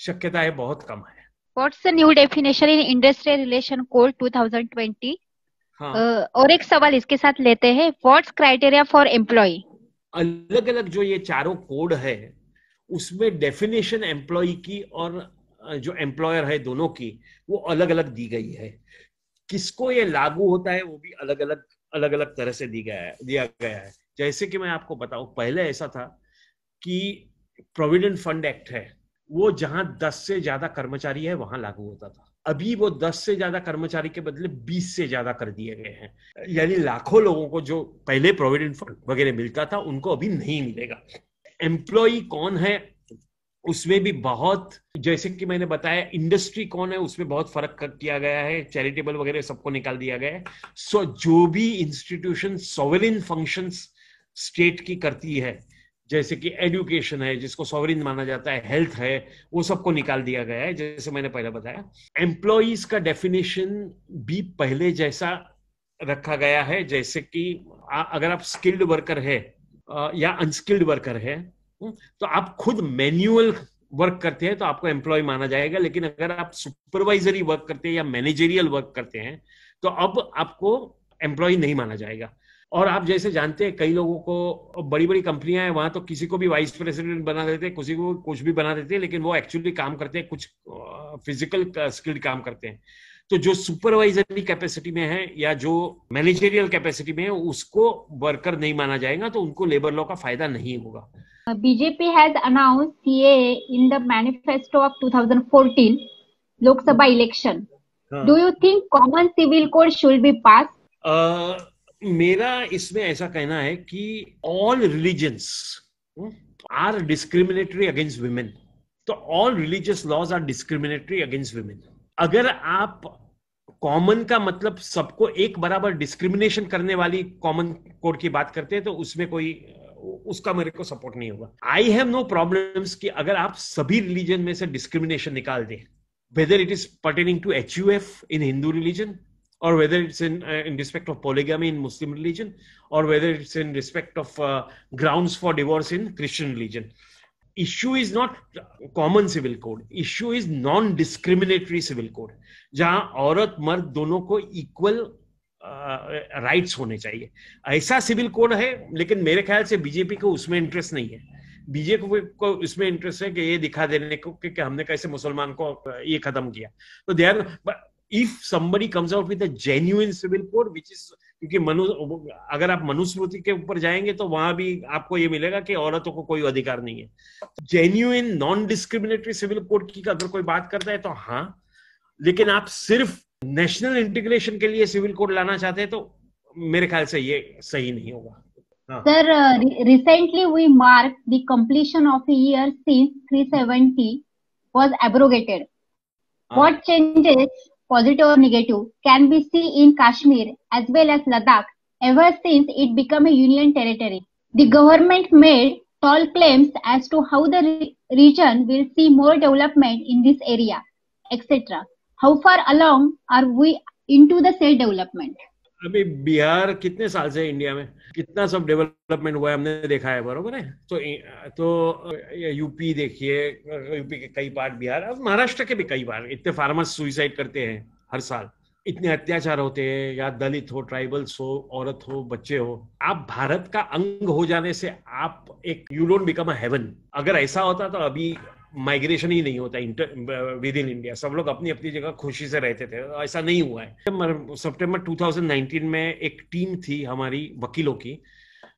शक्यता है बहुत कम है what's the new definition in industrial relation code 2020 हाँ. और एक सवाल इसके साथ लेते हैं व्हाट्स क्राइटेरिया फॉर एम्प्लॉय अलग अलग जो ये चारों कोड है उसमें डेफिनेशन एम्प्लॉय की और जो एम्प्लॉयर है दोनों की वो अलग अलग दी गई है किसको ये लागू होता है वो भी अलग अलग अलग अलग तरह से दी गया है दिया गया है जैसे कि मैं आपको बताऊं पहले ऐसा था कि प्रोविडेंट फंड एक्ट है वो जहां दस से ज्यादा कर्मचारी है वहां लागू होता था अभी वो दस से ज्यादा कर्मचारी के बदले बीस से ज्यादा कर दिए गए हैं यानी लाखों लोगों को जो पहले प्रोविडेंट फंड वगैरह मिलता था उनको अभी नहीं मिलेगा एम्प्लॉय कौन है उसमें भी बहुत जैसे कि मैंने बताया इंडस्ट्री कौन है उसमें बहुत फर्क किया गया है चैरिटेबल वगैरह सबको निकाल दिया गया है सो so, जो भी इंस्टीट्यूशन सॉवरिन फंक्शन स्टेट की करती है जैसे कि एजुकेशन है जिसको सॉवरिन माना जाता है हेल्थ है वो सबको निकाल दिया गया है जैसे मैंने पहले बताया एम्प्लॉज का डेफिनेशन भी पहले जैसा रखा गया है जैसे कि अगर आप स्किल्ड वर्कर है या अनस्किल्ड वर्कर है तो आप खुद मैन्युअल वर्क करते हैं तो आपको एम्प्लॉय माना जाएगा लेकिन अगर आप सुपरवाइजरी वर्क करते हैं या मैनेजरियल वर्क करते हैं तो अब आपको एम्प्लॉय नहीं माना जाएगा और आप जैसे जानते हैं कई लोगों को बड़ी बड़ी कंपनियां हैं वहां तो किसी को भी वाइस प्रेसिडेंट बना देते हैं किसी को कुछ भी बना देते हैं लेकिन वो एक्चुअली काम करते हैं कुछ फिजिकल स्किल्ड काम करते हैं तो जो सुपरवाइजरी कैपेसिटी में है या जो मैनेजेरियल कैपेसिटी में है उसको वर्कर नहीं माना जाएगा तो उनको लेबर लॉ का फायदा नहीं होगा BJP has announced CA in the manifesto of 2014 Lok Sabha election. हाँ. Do you think common civil code should be passed? Uh, मेरा इसमें ऐसा कहना है कि all religions are discriminatory against women. तो all religious laws are discriminatory against women. अगर आप कॉमन का मतलब सबको एक बराबर डिस्क्रिमिनेशन करने वाली कॉमन कोड की बात करते हैं तो उसमें कोई उसका मेरे को सपोर्ट नहीं होगा आई हैव नो प्रॉब्लम्स कि अगर आप सभी रिलीजन में से डिस्क्रिमिनेशन निकाल दें whether it is pertaining to H U F in Hindu religion और whether it's in in respect of polygamy in Muslim religion और whether it's in respect of ground for divorce in Christian religion issue is not common civil code issue is non discriminatory civil code जहां औरत मर्द दोनों को equal rights होने चाहिए ऐसा civil code है लेकिन मेरे ख्याल से बीजेपी को उसमें इंटरेस्ट नहीं है बीजेपी को इसमें इंटरेस्ट है कि ये दिखा देने को कि, कि हमने कैसे मुसलमान को ये खत्म किया तो there if somebody comes out with genuine civil code which is क्योंकि मनु अगर आप मनुस्मृति के ऊपर जाएंगे तो वहां भी आपको ये मिलेगा कि औरतों को कोई अधिकार नहीं है genuine non discriminatory civil code की अगर कोई बात करता है तो हाँ लेकिन आप सिर्फ नेशनल इंटीग्रेशन के लिए सिविल कोड लाना चाहते हैं तो मेरे ख्याल से ये सही नहीं होगा हाँ। Sir recently we mark the completion of year since 370 was abrogated what changes positive और negative can be see in Kashmir as well as Ladakh ever since it become a union territory the government made tall claims as to how the region will see more development in this area etcetera how far along are we in to the self development अभी बिहार कितने साल से India में कितना सब development हुआ है हमने देखा है बरोबर है तो तो यूपी देखिए यूपी के कई पार्ट बिहार अब महाराष्ट्र के भी कई बार इतने फार्मर्स सुइसाइड करते हैं हर साल इतने अत्याचार होते हैं या दलित हो ट्राइबल्स हो औरत हो बच्चे हो आप भारत का अंग हो जाने से आप एक you don't become a heaven अगर ऐसा होता तो अभी माइग्रेशन ही नहीं होता इंटर विद इन इंडिया सब लोग अपनी अपनी जगह खुशी से रहते थे ऐसा नहीं हुआ है सितंबर 2019 में एक टीम थी हमारी वकीलों की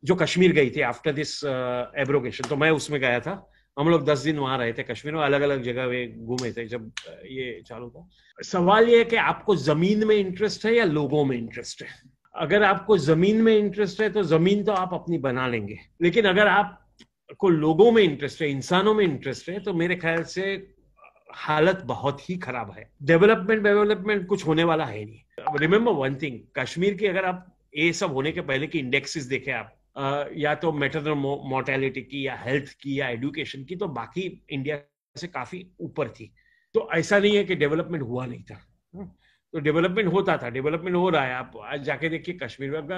जो कश्मीर गई थी आफ्टर दिस एब्रोगेशन तो मैं उसमें गया था हम लोग दस दिन वहां रहे थे कश्मीर में अलग अलग जगह वे घूमे थे जब uh, ये चालू था सवाल ये है कि आपको जमीन में इंटरेस्ट है या लोगों में इंटरेस्ट है अगर आपको जमीन में इंटरेस्ट है तो जमीन तो आप अपनी बना लेंगे लेकिन अगर आप को लोगों में इंटरेस्ट है इंसानों में इंटरेस्ट है तो मेरे ख्याल से हालत बहुत ही खराब है डेवलपमेंट डेवलपमेंट कुछ होने वाला है नहीं रिमेम्बर वन थिंग कश्मीर की अगर आप ये सब होने के पहले की इंडेक्सेस देखें आप या तो मेटर मोर्टेलिटी की या हेल्थ की या एडुकेशन की तो बाकी इंडिया से काफी ऊपर थी तो ऐसा नहीं है कि डेवलपमेंट हुआ नहीं था हम्म, तो डेवलपमेंट होता था डेवलपमेंट हो रहा है आप आज जाके देखिए कश्मीर में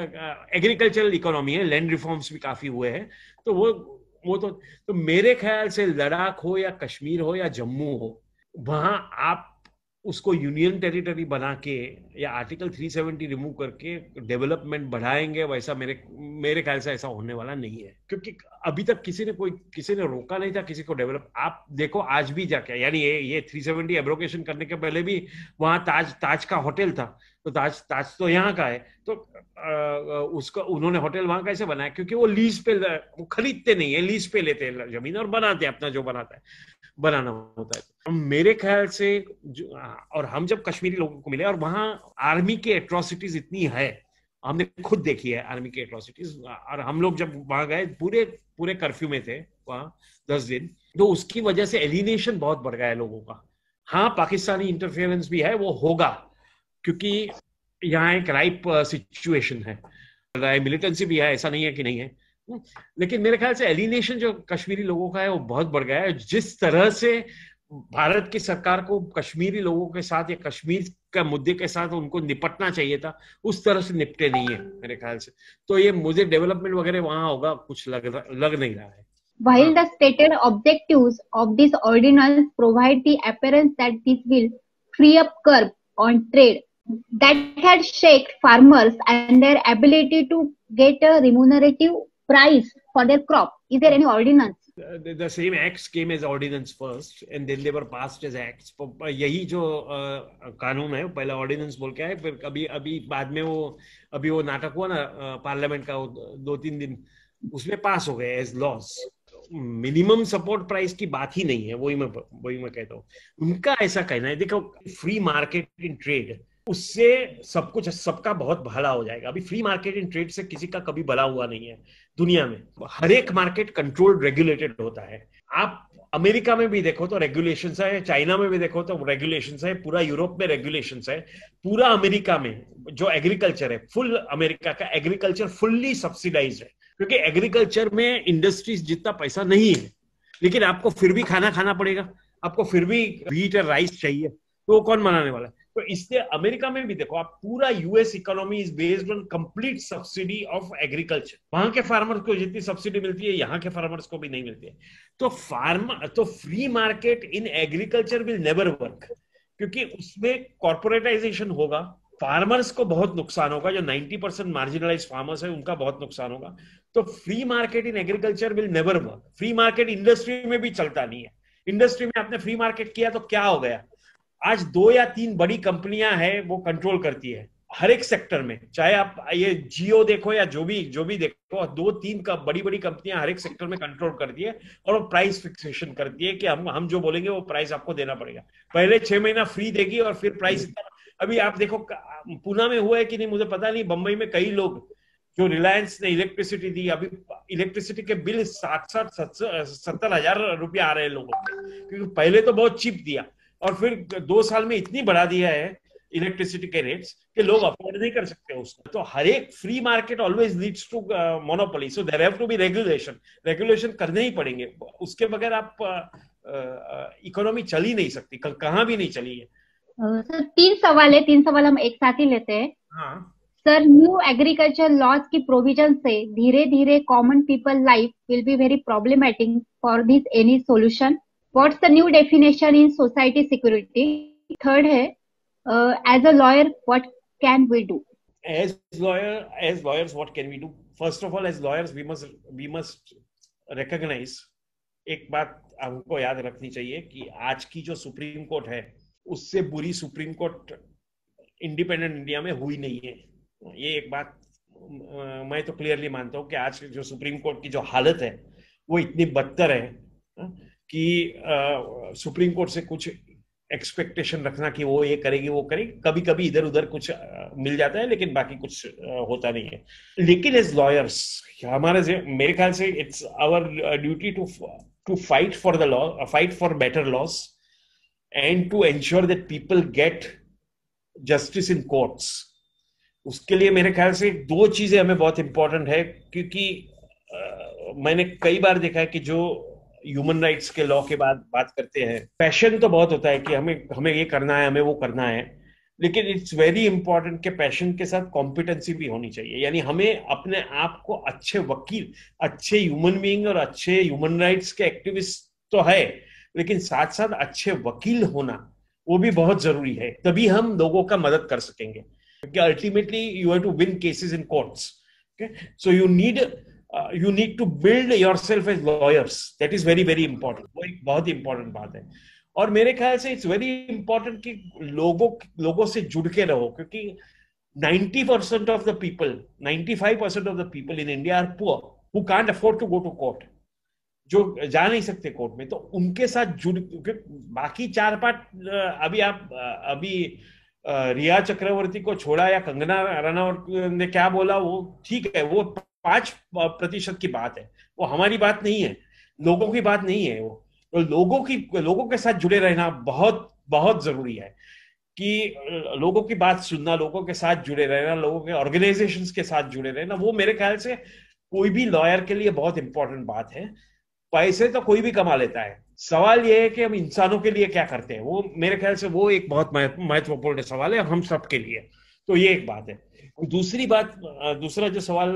एग्रीकल्चरल इकोनॉमी है लैंड रिफॉर्म्स भी काफी हुए हैं तो वो वो तो तो मेरे ख्याल से लद्दाख हो या कश्मीर हो या जम्मू हो वहां आप उसको यूनियन टेरिटरी बना के या आर्टिकल 370 रिमूव करके डेवलपमेंट बढ़ाएंगे वैसा मेरे मेरे ख्याल से ऐसा होने वाला नहीं है क्योंकि अभी तक किसी ने कोई किसी ने रोका नहीं था किसी को डेवलप आप देखो आज भी जाके यानी ये ये 370 एब्रोकेशन करने के पहले भी वहां ताज ताज का होटल था तो ताज ताज तो यहाँ का है तो उसका उन्होंने होटल वहां कैसे बनाया क्योंकि वो लीज पे वो खरीदते नहीं है लीज पे लेते हैं जमीन और बनाते हैं अपना जो बनाता है बनाना होता है तो मेरे ख्याल से हाँ, और हम जब कश्मीरी लोगों को मिले और वहां आर्मी की एट्रोसिटीज इतनी है हमने खुद देखी है आर्मी की एट्रोसिटीज और हम लोग जब वहां गए पूरे पूरे कर्फ्यू में थे वहाँ दस दिन तो उसकी वजह से एलिनेशन बहुत बढ़ गया है लोगों का हाँ पाकिस्तानी इंटरफेरेंस भी है वो होगा क्योंकि यहाँ एक राइप सिचुएशन uh, है मिलिटेंसी मतलब भी है ऐसा नहीं है कि नहीं है हम्म, लेकिन मेरे ख्याल से एलिनेशन जो कश्मीरी लोगों का है वो बहुत बढ़ गया है जिस तरह से भारत की सरकार को कश्मीरी लोगों के साथ या कश्मीर के मुद्दे के साथ उनको निपटना चाहिए था उस तरह से निपटे नहीं है मेरे ख्याल से तो ये मुझे डेवलपमेंट वगैरह वहां होगा कुछ लग लग नहीं रहा है While the stated objectives of this ordinance provide the appearance that this will free up curb on trade that had shaked farmers and their ability to get a remunerative price for their crop. Is there any ordinance? The, the same acts came as ordinance first and then they were passed as acts. यही जो कानून है पहला ordinance बोल के आए फिर अभी अभी बाद में वो अभी वो नाटक हुआ ना पार्लियामेंट का दो तीन दिन उसमें पास हो गए as laws minimum support price की बात ही नहीं है वही मैं वही मैं कहता हूँ उनका ऐसा कहना है देखो फ्री मार्केट इन ट्रेड उससे सब कुछ सबका बहुत भला हो जाएगा अभी फ्री मार्केट इन ट्रेड से किसी का कभी भला हुआ नहीं है दुनिया में हर एक मार्केट कंट्रोल्ड रेगुलेटेड होता है आप अमेरिका में भी देखो तो रेगुलेशन है चाइना में भी देखो तो रेगुलेशन है पूरा यूरोप में रेगुलेशन है पूरा अमेरिका में जो एग्रीकल्चर है फुल अमेरिका का एग्रीकल्चर फुल्ली सब्सिडाइज है क्योंकि एग्रीकल्चर में इंडस्ट्रीज जितना पैसा नहीं है लेकिन आपको फिर भी खाना खाना पड़ेगा आपको फिर भी वीट और राइस चाहिए तो वो कौन मनाने वाला है तो इसलिए अमेरिका में भी देखो आप पूरा US economy is based on complete subsidy of agriculture वहां के फार्मर्स को जितनी सब्सिडी मिलती है यहाँ के फार्मर्स को भी नहीं मिलती है तो फार्म तो free market in agriculture will never work क्योंकि उसमें कॉर्पोरेटाइजेशन होगा फार्मर्स को बहुत नुकसान होगा जो 90 परसेंट मार्जिनलाइज फार्मर्स है उनका बहुत नुकसान होगा तो free market in agriculture will never work free market industry में भी चलता नहीं है इंडस्ट्री में आपने फ्री मार्केट किया तो क्या हो गया आज दो या तीन बड़ी कंपनियां हैं वो कंट्रोल करती है हर एक सेक्टर में चाहे आप ये जियो देखो या जो भी जो भी देखो दो तीन का बड़ी बड़ी कंपनियां हर एक सेक्टर में कंट्रोल करती है और वो प्राइस फिक्सेशन करती है कि हम हम जो बोलेंगे वो प्राइस आपको देना पड़ेगा पहले छह महीना फ्री देगी और फिर प्राइस हम्म। अभी आप देखो पुणे में हुआ है कि नहीं मुझे पता नहीं बंबई में कई लोग जो रिलायंस ने इलेक्ट्रिसिटी दी अभी इलेक्ट्रिसिटी के बिल साठ साठ सत्तर हजार रुपया आ रहे हैं लोगों को क्योंकि पहले तो बहुत चीप दिया और फिर दो साल में इतनी बढ़ा दिया है इलेक्ट्रिसिटी के रेट्स कि लोग अफोर्ड नहीं कर सकते उसको तो हर एक free market always leads to monopoly so there have to be regulation regulation करने ही पड़ेंगे उसके बगैर आप इकोनॉमी uh, uh, चल ही नहीं सकती कहाँ भी नहीं चली है सर तीन सवाल है तीन सवाल हम एक साथ ही लेते हैं हाँ. सर न्यू एग्रीकल्चर लॉज की प्रोविजन से धीरे धीरे common people life will be very problematic for this any solution what's the new definition in society security third है as a lawyer what can we do as lawyer as lawyers what can we do first of all as lawyers we must we must recognize एक बात हमको याद रखनी चाहिए कि आज की जो सुप्रीम कोर्ट है उससे बुरी सुप्रीम कोर्ट इंडिपेंडेंट इंडिया में हुई नहीं है ये एक बात मैं तो क्लियरली मानता हूँ कि आज जो सुप्रीम कोर्ट की जो हालत है वो इतनी बदतर है कि सुप्रीम कोर्ट से कुछ एक्सपेक्टेशन रखना कि वो ये करेगी वो करेगी कभी कभी इधर उधर कुछ मिल जाता है लेकिन बाकी कुछ होता नहीं है लेकिन एज लॉयर्स हमारे मेरे ख्याल से it's our duty to to fight for the law fight for better laws and to ensure that people get justice in courts उसके लिए मेरे ख्याल से दो चीजें हमें बहुत इंपॉर्टेंट है क्योंकि मैंने कई बार देखा है कि जो ह्यूमन राइट्स के लॉ के बाद बात करते हैं पैशन तो बहुत होता है कि हमें हमें ये करना है हमें वो करना है लेकिन इट्स वेरी इंपॉर्टेंट कि पैशन के साथ कॉम्पिटेंसी भी होनी चाहिए यानी हमें अपने आप को अच्छे वकील अच्छे ह्यूमन बींग और अच्छे ह्यूमन राइट्स के एक्टिविस्ट तो है लेकिन साथ साथ अच्छे वकील होना वो भी बहुत जरूरी है तभी हम लोगों का मदद कर सकेंगे क्योंकि ultimately you have to win cases in courts so you need you need to build yourself as lawyers that is very very important वो एक बहुत ही इंपॉर्टेंट बात है और मेरे ख्याल से इट्स वेरी इंपॉर्टेंट कि लोगों लोगों से जुड़ के रहो क्योंकि 90 percent of the people 95 percent of the people in India are poor who can't afford to go to court जो जा नहीं सकते कोर्ट में तो उनके साथ जुड़ बाकी चार पांच uh, अभी आप uh, अभी uh, रिया चक्रवर्ती को छोड़ा या कंगना रनावत ने क्या बोला वो ठीक है वो पांच प्रतिशत की बात है वो हमारी बात नहीं है लोगों की बात नहीं है वो तो लोगों की लोगों के साथ जुड़े रहना बहुत बहुत जरूरी है कि लोगों की बात सुनना लोगों के साथ जुड़े रहना लोगों के ऑर्गेनाइजेशन के साथ जुड़े रहना वो मेरे ख्याल से कोई भी लॉयर के लिए बहुत इंपॉर्टेंट बात है पैसे तो कोई भी कमा लेता है सवाल ये है कि हम इंसानों के लिए क्या करते हैं वो मेरे ख्याल से वो एक बहुत महत्वपूर्ण सवाल है हम सबके लिए तो ये एक बात है दूसरी बात दूसरा जो सवाल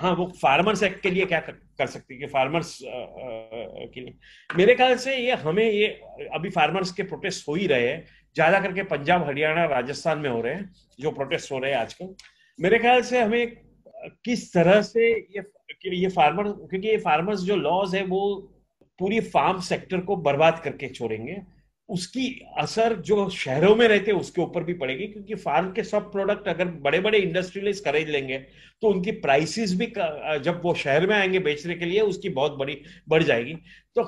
हाँ वो फार्मर्स एक्ट के लिए क्या कर, कर सकती है फार्मर्स के लिए मेरे ख्याल से ये हमें ये अभी फार्मर्स के प्रोटेस्ट हो ही रहे हैं ज्यादा करके पंजाब हरियाणा राजस्थान में हो रहे हैं जो प्रोटेस्ट हो रहे हैं आजकल मेरे ख्याल से हमें किस तरह से ये ये फार्मर क्योंकि ये फार्मर्स जो लॉज है वो पूरी फार्म सेक्टर को बर्बाद करके छोड़ेंगे उसकी असर जो शहरों में रहते हैं उसके ऊपर भी पड़ेगी क्योंकि फार्म के सब प्रोडक्ट अगर बड़े बड़े इंडस्ट्रियलिस्ट खरीद लेंगे तो उनकी प्राइसेस भी जब वो शहर में आएंगे बेचने के लिए उसकी बहुत बड़ी बढ़ जाएगी तो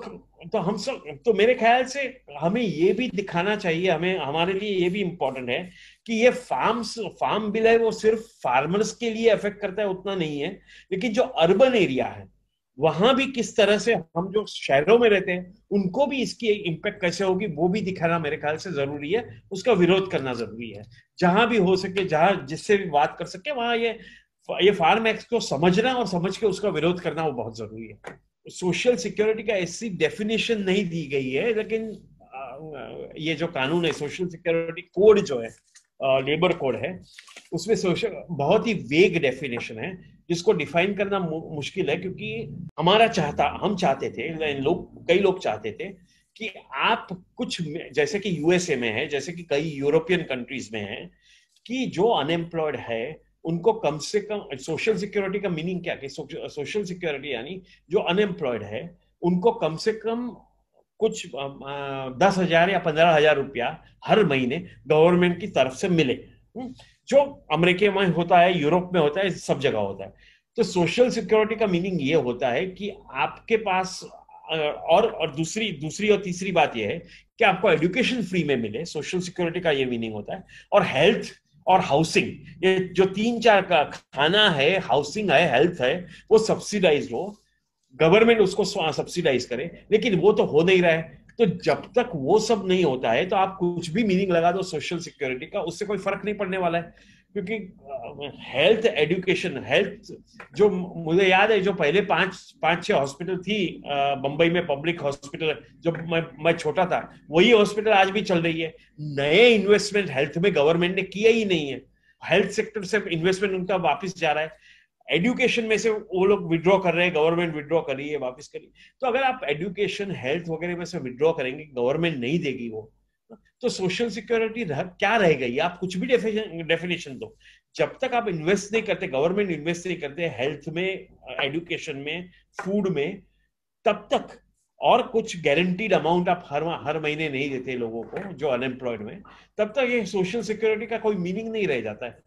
तो हम सब तो मेरे ख्याल से हमें ये भी दिखाना चाहिए हमें हमारे लिए ये भी इम्पोर्टेंट है कि ये फार्म फार्म बिल है वो सिर्फ फार्मर्स के लिए अफेक्ट करता है उतना नहीं है लेकिन जो अर्बन एरिया है वहां भी किस तरह से हम जो शहरों में रहते हैं उनको भी इसकी इम्पैक्ट कैसे होगी वो भी दिखाना मेरे ख्याल से जरूरी है उसका विरोध करना जरूरी है जहां भी हो सके जहां जिससे भी बात कर सके वहां ये ये फार्म एक्ट को समझना और समझ के उसका विरोध करना वो बहुत जरूरी है सोशल सिक्योरिटी का ऐसी डेफिनेशन नहीं दी गई है लेकिन ये जो कानून है सोशल सिक्योरिटी कोड जो है लेबर कोड है उसमें सोशल बहुत ही वेग डेफिनेशन है जिसको डिफाइन करना मुश्किल है क्योंकि हमारा चाहता हम चाहते थे लोग कई लोग चाहते थे कि आप कुछ जैसे कि यूएसए में है जैसे कि कई यूरोपियन कंट्रीज में है कि जो अनएम्प्लॉयड है उनको कम से कम सोशल सिक्योरिटी का मीनिंग क्या कि सोशल सिक्योरिटी यानी जो अनएम्प्लॉयड है उनको कम से कम कुछ दस हजार या पंद्रह हजार रुपया हर महीने गवर्नमेंट की तरफ से मिले हम्म, जो अमेरिका में होता है यूरोप में होता है सब जगह होता है तो सोशल सिक्योरिटी का मीनिंग ये होता है कि आपके पास और और दूसरी दूसरी और तीसरी बात यह है कि आपको एजुकेशन फ्री में मिले सोशल सिक्योरिटी का ये मीनिंग होता है और हेल्थ और हाउसिंग ये जो तीन चार का खाना है हाउसिंग है हेल्थ है वो सब्सिडाइज हो गवर्नमेंट उसको सब्सिडाइज करे लेकिन वो तो हो नहीं रहा है तो जब तक वो सब नहीं होता है तो आप कुछ भी मीनिंग लगा दो सोशल सिक्योरिटी का उससे कोई फर्क नहीं पड़ने वाला है क्योंकि हेल्थ एडुकेशन हेल्थ जो मुझे याद है जो पहले पांच पांच छह हॉस्पिटल थी बंबई में पब्लिक हॉस्पिटल जब मैं मैं छोटा था वही हॉस्पिटल आज भी चल रही है नए इन्वेस्टमेंट हेल्थ में गवर्नमेंट ने किया ही नहीं है हेल्थ सेक्टर से इन्वेस्टमेंट उनका वापस जा रहा है एडुकेशन में से वो लोग विड्रॉ कर रहे हैं गवर्नमेंट विड्रॉ कर रही है वापस करी तो अगर आप एडुकेशन हेल्थ वगैरह में से विड्रॉ करेंगे गवर्नमेंट नहीं देगी वो तो सोशल सिक्योरिटी रह, क्या रह गई आप कुछ भी डेफिनेशन दो जब तक आप इन्वेस्ट नहीं करते गवर्नमेंट इन्वेस्ट नहीं करते हेल्थ में एडुकेशन में फूड में तब तक और कुछ गारंटीड अमाउंट आप हर हर महीने नहीं देते लोगों को जो अनएम्प्लॉयड में तब तक ये सोशल सिक्योरिटी का कोई मीनिंग नहीं रह जाता है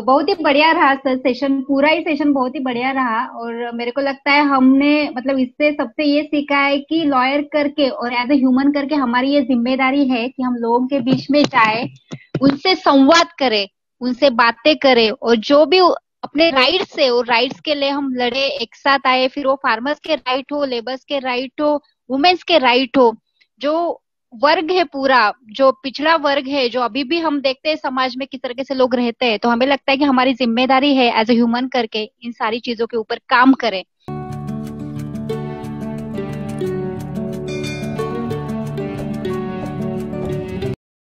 बहुत ही बढ़िया रहा सर सेशन पूरा ही सेशन बहुत ही बढ़िया रहा और मेरे को लगता है हमने मतलब इससे सबसे ये सीखा है कि लॉयर करके और एज ए ह्यूमन करके हमारी ये जिम्मेदारी है कि हम लोगों के बीच में जाए उनसे संवाद करें उनसे बातें करें और जो भी अपने राइट्स से और राइट्स के लिए हम लड़े एक साथ आए फिर वो फार्मर्स के राइट हो लेबर्स के राइट हो वुमेन्स के राइट हो जो वर्ग है पूरा जो पिछड़ा वर्ग है जो अभी भी हम देखते हैं समाज में किस तरीके से लोग रहते हैं तो हमें लगता है कि हमारी जिम्मेदारी है एज ए ह्यूमन करके इन सारी चीजों के ऊपर काम करें